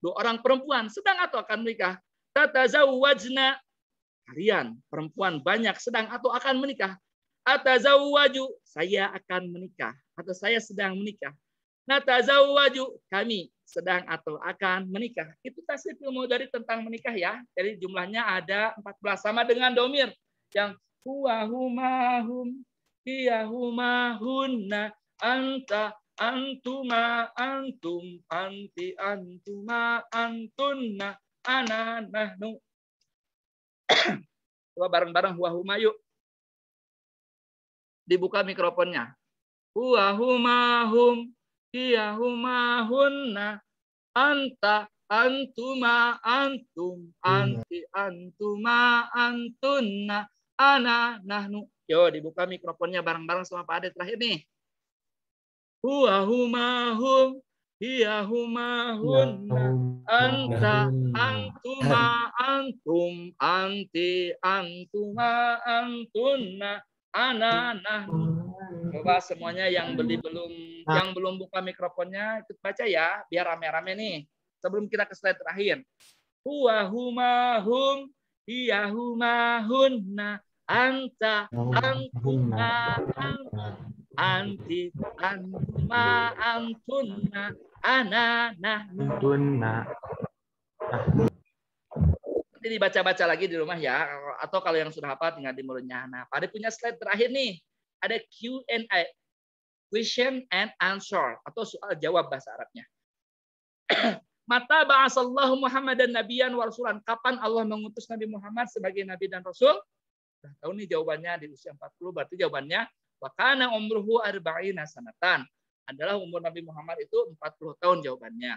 dua orang perempuan sedang atau akan menikah. Tata zawajna. Kalian perempuan banyak sedang atau akan menikah. Atazawwaju, saya akan menikah atau saya sedang menikah. Natazawwaju, kami sedang atau akan menikah. Itu tasir ilmu dari tentang menikah ya. Jadi jumlahnya ada 14 sama dengan domir yang huwa humahum hiya anta antuma antum anti antuma antunna ana nahnu <coughs> coba bareng-bareng huwa huma yuk dibuka mikrofonnya huwa huma hum hiya huma hunna anta antuma antum anti antuma antunna ana nahnu yo dibuka mikrofonnya bareng-bareng sama Pak Ade terakhir nih huwa huma hum hiya huma hunna anta antuma antum anti antuma antunna ana nahnu coba semuanya yang beli belum yang belum buka mikrofonnya ikut baca ya biar rame-rame nih sebelum kita ke slide terakhir huwa huma hum hiya huma hunna anta antuma antum anti antuma antunna ana Nah tunna nanti dibaca-baca lagi di rumah ya atau kalau yang sudah hafal tinggal di mulutnya nah pada punya slide terakhir nih ada Q&A question and answer atau soal jawab bahasa Arabnya <clears throat> mata Muhammad dan nabiyan wa rasulan kapan Allah mengutus Nabi Muhammad sebagai nabi dan rasul Nah, tahu nih jawabannya di usia 40 berarti jawabannya Wakana umruhu arba'ina sanatan. Adalah umur Nabi Muhammad itu 40 tahun jawabannya.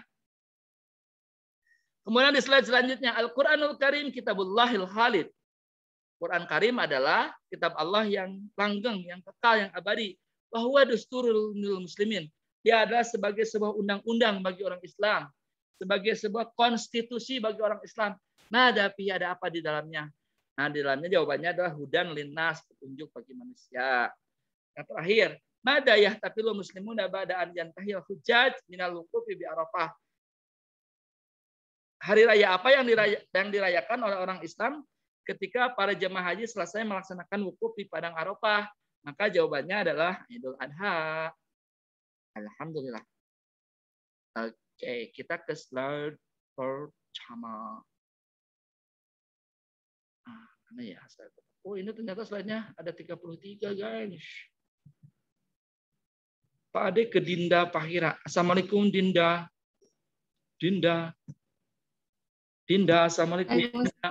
Kemudian di slide selanjutnya Al-Qur'anul Karim Kitabullahil Halid Quran Karim adalah kitab Allah yang langgeng, yang kekal, yang abadi. Bahwa dusturul muslimin. Dia adalah sebagai sebuah undang-undang bagi orang Islam. Sebagai sebuah konstitusi bagi orang Islam. Nah, tapi ada apa di dalamnya? Nah, di dalamnya jawabannya adalah hudan linas, petunjuk bagi manusia. Yang terakhir, tapi lo muslimun ba'da an yantahil hujaj minal wuqufi bi Arafah. Hari raya apa yang, diraya, yang dirayakan oleh orang Islam ketika para jemaah haji selesai melaksanakan wukuf di Padang Arafah? Maka jawabannya adalah Idul Adha. Alhamdulillah. Oke, okay, kita ke slide pertama. Ah, mana ya? Oh, ini ternyata slide-nya ada 33, guys. Pak Ade ke Dinda Pahira. Assalamualaikum Dinda. Dinda. Dinda, Assalamualaikum. Dinda.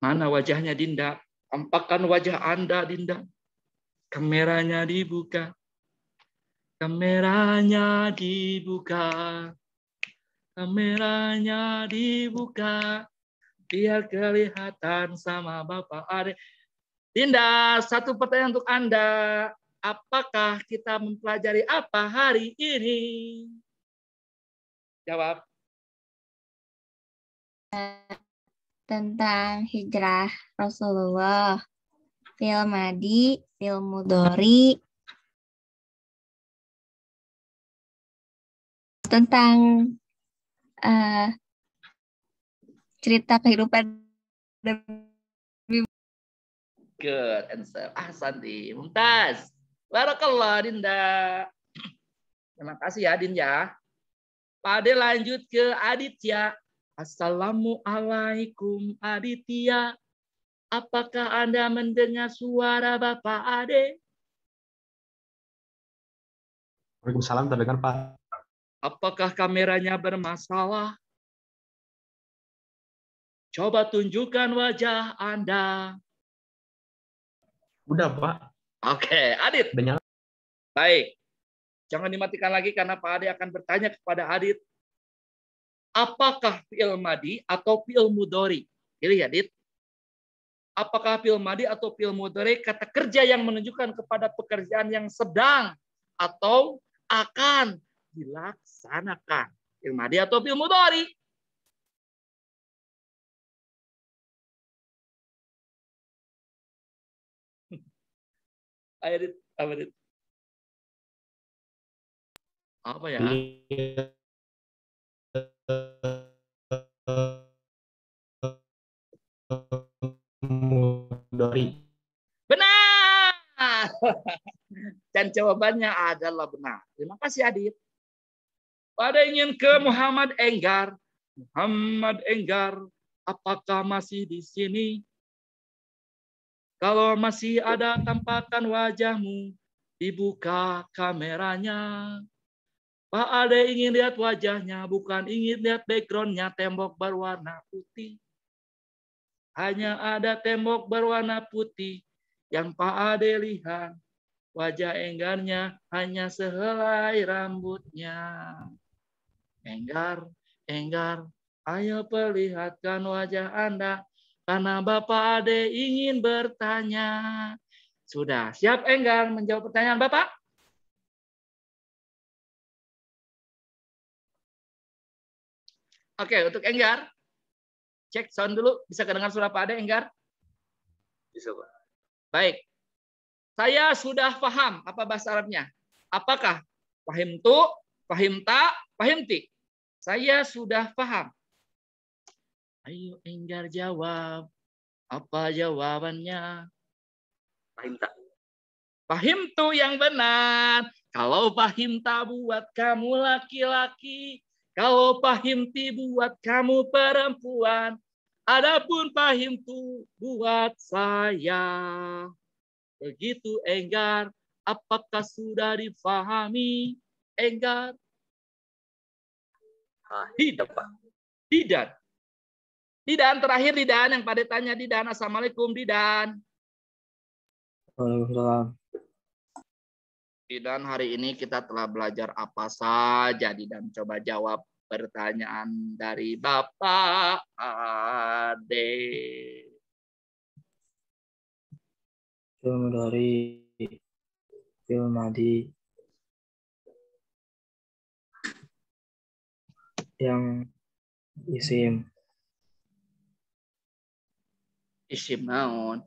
Mana wajahnya Dinda? Tampakkan wajah Anda, Dinda. Kameranya dibuka. Kameranya dibuka. Kameranya dibuka. Biar kelihatan sama Bapak Ade. Dinda, satu pertanyaan untuk Anda apakah kita mempelajari apa hari ini? Jawab. Tentang hijrah Rasulullah, fil madi, fil mudori, tentang uh, cerita kehidupan Good answer. Ah Santi Mumtaz. Barakallah Dinda. Terima kasih ya Din ya. Pada lanjut ke Aditya. Assalamualaikum Aditya. Apakah Anda mendengar suara Bapak Ade? Waalaikumsalam terdengar Pak. Apakah kameranya bermasalah? Coba tunjukkan wajah Anda. Udah Pak. Oke, Adit. Banyak. Baik. Jangan dimatikan lagi karena Pak Ade akan bertanya kepada Adit. Apakah fi'il madi atau fi'il mudori? Pilih Adit. Apakah fi'il madi atau fi'il mudori kata kerja yang menunjukkan kepada pekerjaan yang sedang atau akan dilaksanakan? Fi'il madi atau fi'il mudori? I apa Apa ya? Dori. Benar. <laughs> Dan jawabannya adalah benar. Terima kasih Adit. Pada ingin ke Muhammad Enggar. Muhammad Enggar, apakah masih di sini? Kalau masih ada tampakan wajahmu, dibuka kameranya. Pak Ade ingin lihat wajahnya, bukan ingin lihat backgroundnya. Tembok berwarna putih. Hanya ada tembok berwarna putih yang Pak Ade lihat. Wajah enggarnya hanya sehelai rambutnya. Enggar, enggar, ayo perlihatkan wajah Anda karena Bapak Ade ingin bertanya. Sudah, siap Enggar menjawab pertanyaan Bapak? Oke, untuk Enggar. Cek sound dulu, bisa kedengar suara Pak Ade Enggar? Bisa, Pak. Baik. Saya sudah paham apa bahasa Arabnya. Apakah pahim tu, pahim ta, pahim ti? Saya sudah paham. Ayo Enggar jawab. Apa jawabannya? Pahim tak? Pahim tuh yang benar. Kalau pahim tak buat kamu laki-laki. Kalau pahim ti buat kamu perempuan. Adapun pahim tuh buat saya. Begitu Enggar. Apakah sudah difahami Enggar? Ah, tidak, Pak. Tidak. Didan terakhir Didan yang pada tanya Didan assalamualaikum Didan. Waalaikumsalam. Didan hari ini kita telah belajar apa saja Didan coba jawab pertanyaan dari Bapak Ade. Film dari film Adi yang isim naon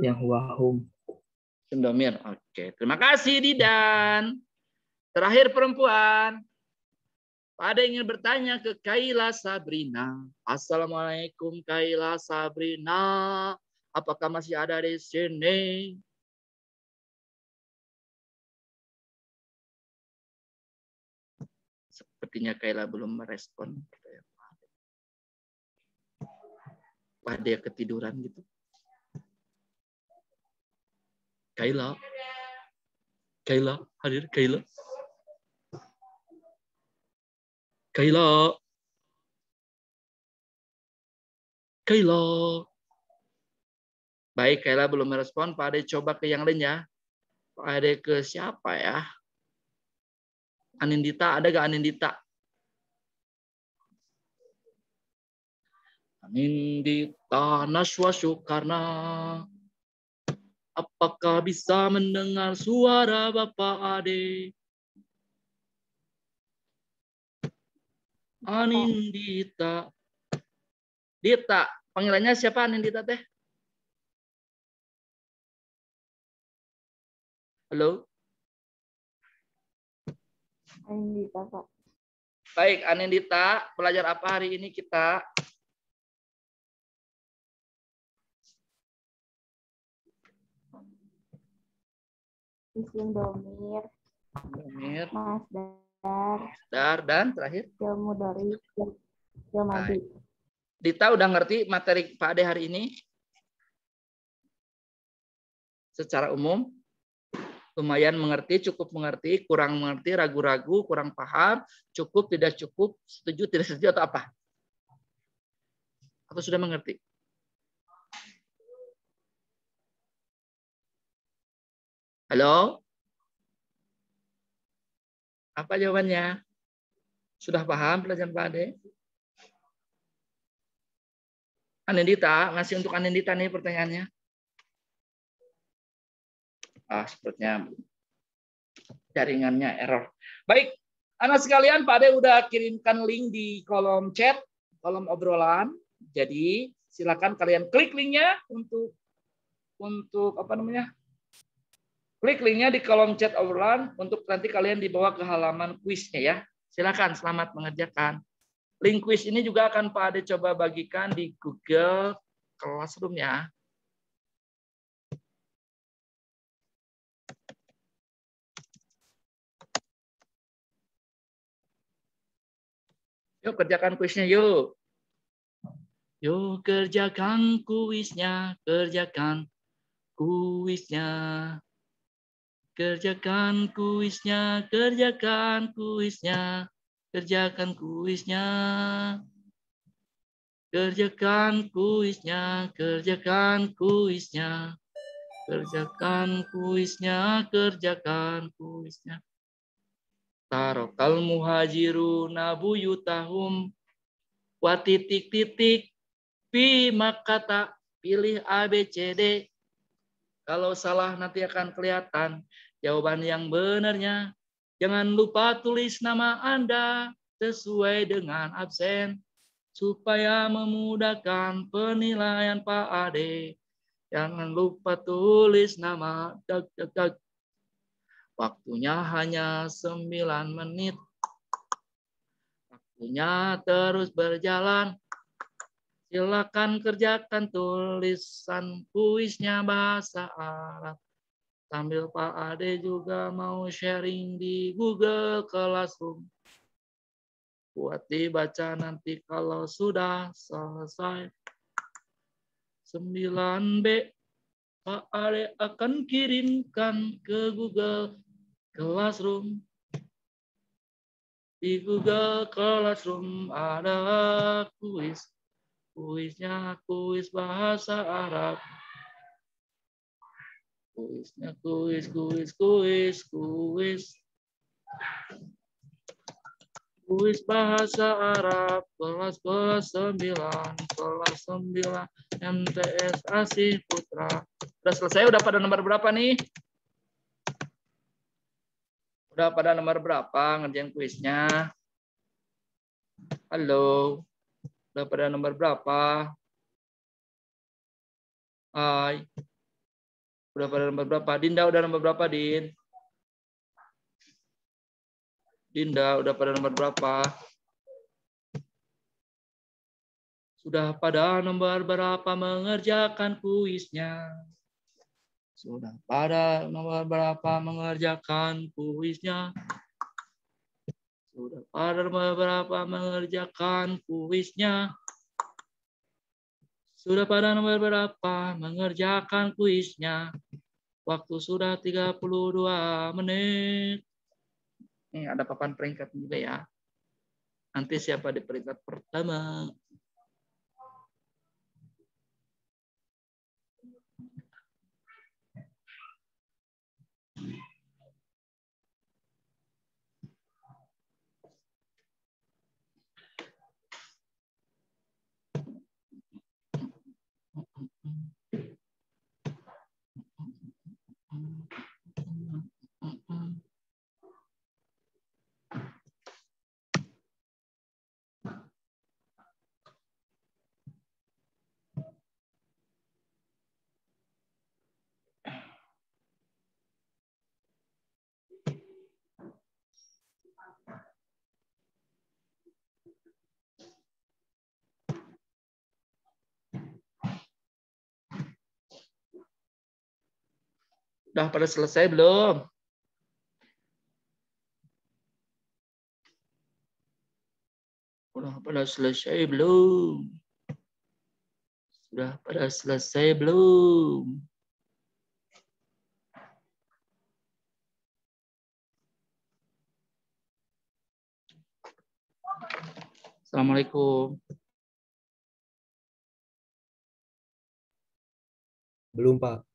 Yang wahum. Sendomir. Oke. Terima kasih Didan. Terakhir perempuan. Ada yang ingin bertanya ke Kaila Sabrina. Assalamualaikum Kaila Sabrina. Apakah masih ada di sini? Sepertinya Kaila belum merespon. pada ketiduran gitu. Kaila. Kaila, hadir Kaila. Kaila. Kaila. Baik, Kaila belum merespon. Pak Ade coba ke yang lain ya. Pak Ade ke siapa ya? Anindita, ada gak Anindita? Anindi tanas karena Apakah bisa mendengar suara Bapak Ade? Anindita. Dita. Panggilannya siapa Anindita teh? Halo? Anindita, Pak. Baik, Anindita. Pelajar apa hari ini kita? Isim domir. Domir. dar Dar dan terakhir. Ilmu dari Jomadi. Dita udah ngerti materi Pak Ade hari ini? Secara umum? Lumayan mengerti, cukup mengerti, kurang mengerti, ragu-ragu, kurang paham, cukup, tidak cukup, setuju, tidak setuju, atau apa? Atau sudah mengerti? Halo? Apa jawabannya? Sudah paham pelajaran Pak Ade? Anindita, kan ngasih untuk Anindita kan nih pertanyaannya. Ah, sepertinya jaringannya error. Baik, anak sekalian, Pak Ade udah kirimkan link di kolom chat, kolom obrolan. Jadi silakan kalian klik linknya untuk untuk apa namanya Klik linknya di kolom chat obrolan untuk nanti kalian dibawa ke halaman kuisnya ya. Silakan, selamat mengerjakan. Link kuis ini juga akan Pak Ade coba bagikan di Google Classroom ya. Yuk kerjakan kuisnya yuk. Yuk kerjakan kuisnya, kerjakan kuisnya. Kerjakan kuisnya, kerjakan kuisnya, kerjakan kuisnya. Kerjakan kuisnya, kerjakan kuisnya. Kerjakan kuisnya, kerjakan kuisnya. Tarokal muhajiru nabu yutahum. Watitik titik, pi makata, pilih ABCD kalau salah nanti akan kelihatan jawaban yang benarnya. Jangan lupa tulis nama Anda sesuai dengan absen supaya memudahkan penilaian Pak Ade. Jangan lupa tulis nama dag, Waktunya hanya 9 menit. Waktunya terus berjalan. Silakan kerjakan tulisan kuisnya bahasa Arab. Sambil Pak Ade juga mau sharing di Google Classroom. Buat dibaca nanti kalau sudah selesai. 9B Pak Ade akan kirimkan ke Google Classroom. Di Google Classroom ada kuis Kuisnya kuis bahasa Arab. Kuisnya kuis, kuis, kuis, kuis. Kuis bahasa Arab kelas kelas sembilan kelas sembilan MTS Asih Putra. Udah selesai udah pada nomor berapa nih? Udah pada nomor berapa ngerjain kuisnya? Halo sudah pada nomor berapa? Hai. Sudah pada nomor berapa? Dinda udah nomor berapa, Din? Dinda udah pada nomor berapa? Sudah pada nomor berapa mengerjakan kuisnya? Sudah pada nomor berapa mengerjakan kuisnya? Sudah pada beberapa mengerjakan kuisnya. Sudah pada nomor berapa mengerjakan kuisnya? Waktu sudah 32 menit. Ini ada papan peringkat juga ya. Nanti siapa di peringkat pertama, Sudah pada selesai belum? Sudah pada selesai belum? Sudah pada selesai belum? Assalamualaikum. Belum, Pak.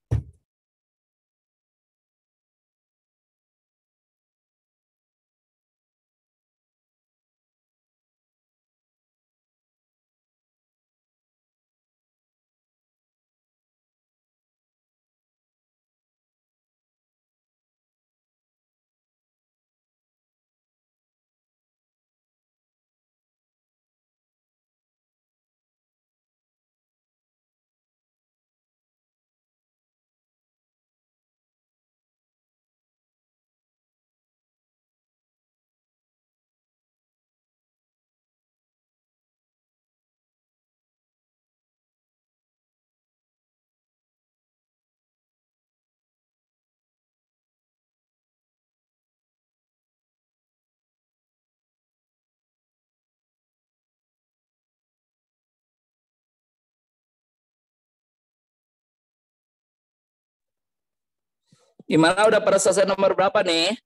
Gimana udah pada selesai nomor berapa nih?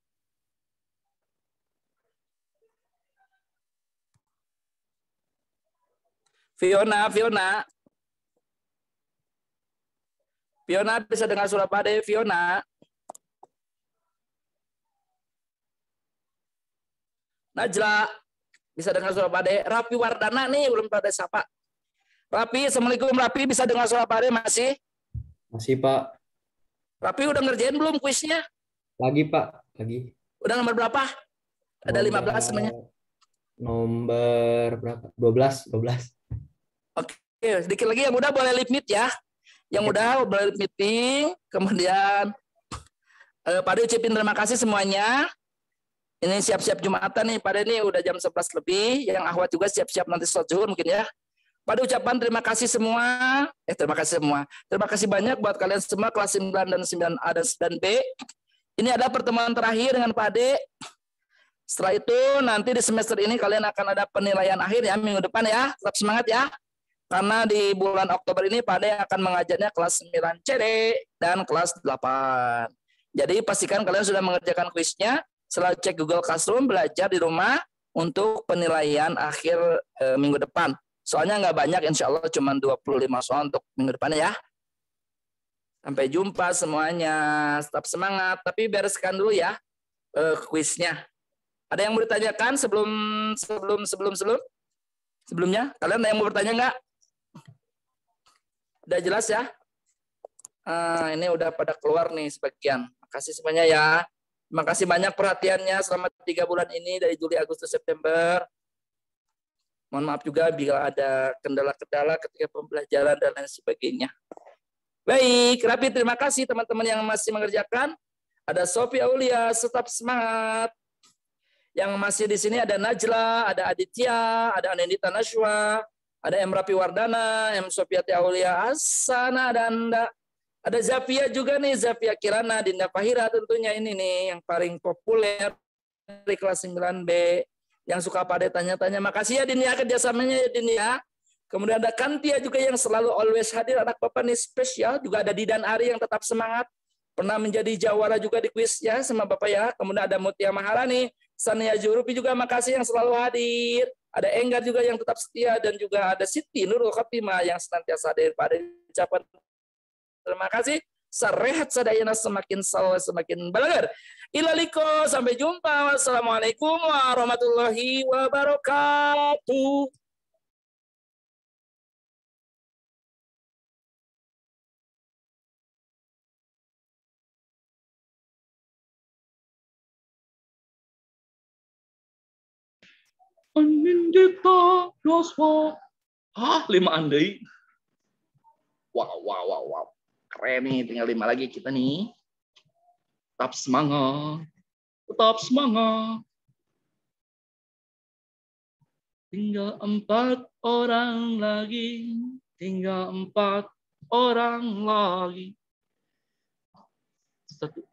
Fiona, Fiona. Fiona bisa dengar suara Pak Fiona. Najla, bisa dengar suara Pak Rapi Wardana nih, belum pada siapa? Rapi, Assalamualaikum Rapi, bisa dengar suara Pak masih? Masih Pak. Tapi udah ngerjain belum kuisnya? Lagi, Pak. Lagi. Udah nomor berapa? Ada nomor, 15 semuanya. Nomor berapa? 12, 12. Oke, okay. sedikit lagi yang udah boleh limit ya. Yang udah boleh meeting, kemudian eh, Pak ucapin terima kasih semuanya. Ini siap-siap Jumatan nih, pada ini udah jam 11 lebih. Yang ahwat juga siap-siap nanti sholat zuhur mungkin ya. Pada ucapan terima kasih semua, eh terima kasih semua. Terima kasih banyak buat kalian semua kelas 9 dan 9A dan 9B. Ini ada pertemuan terakhir dengan Pak Ade. Setelah itu nanti di semester ini kalian akan ada penilaian akhir ya minggu depan ya. Tetap semangat ya. Karena di bulan Oktober ini Pak Ade akan mengajarnya kelas 9 C dan kelas 8. Jadi pastikan kalian sudah mengerjakan kuisnya. Selalu cek Google Classroom, belajar di rumah untuk penilaian akhir e, minggu depan. Soalnya nggak banyak, insya Allah cuma 25 soal untuk minggu depannya ya. Sampai jumpa semuanya. Tetap semangat. Tapi bereskan dulu ya uh, kuisnya. Ada yang mau ditanyakan sebelum sebelum sebelum sebelum sebelumnya? Kalian ada yang mau bertanya nggak? Udah jelas ya? Uh, ini udah pada keluar nih sebagian. Makasih semuanya ya. Terima kasih banyak perhatiannya selama tiga bulan ini dari Juli, Agustus, September. Mohon maaf juga bila ada kendala-kendala ketika pembelajaran dan lain sebagainya. Baik, Rapi terima kasih teman-teman yang masih mengerjakan. Ada Sofi Aulia, tetap semangat. Yang masih di sini ada Najla, ada Aditya, ada Anindita Nashwa, ada M. Rapi Wardana, M. Sofiati Aulia Asana, ada Anda. Ada Zafia juga nih, Zafia Kirana, Dinda Fahira tentunya ini nih yang paling populer dari kelas 9B yang suka pada tanya-tanya. Makasih ya Dinia ya, kerjasamanya ya Dinia. Ya. Kemudian ada Kantia juga yang selalu always hadir. Anak Bapak nih spesial. Juga ada Didan Ari yang tetap semangat. Pernah menjadi jawara juga di kuis ya sama Bapak ya. Kemudian ada Mutia Maharani. Sania Jurupi juga makasih yang selalu hadir. Ada Enggar juga yang tetap setia. Dan juga ada Siti Nurul Khotimah yang senantiasa hadir pada ucapan terima kasih sarehat sadayana semakin sawah semakin belajar. Ilaliko sampai jumpa. Wassalamualaikum warahmatullahi wabarakatuh. Anindita Yoswa. Hah, lima andai. Wow, wow, wow, wow keren nih, tinggal lima lagi kita nih. Tetap semangat, tetap semangat. Tinggal empat orang lagi, tinggal empat orang lagi. Satu,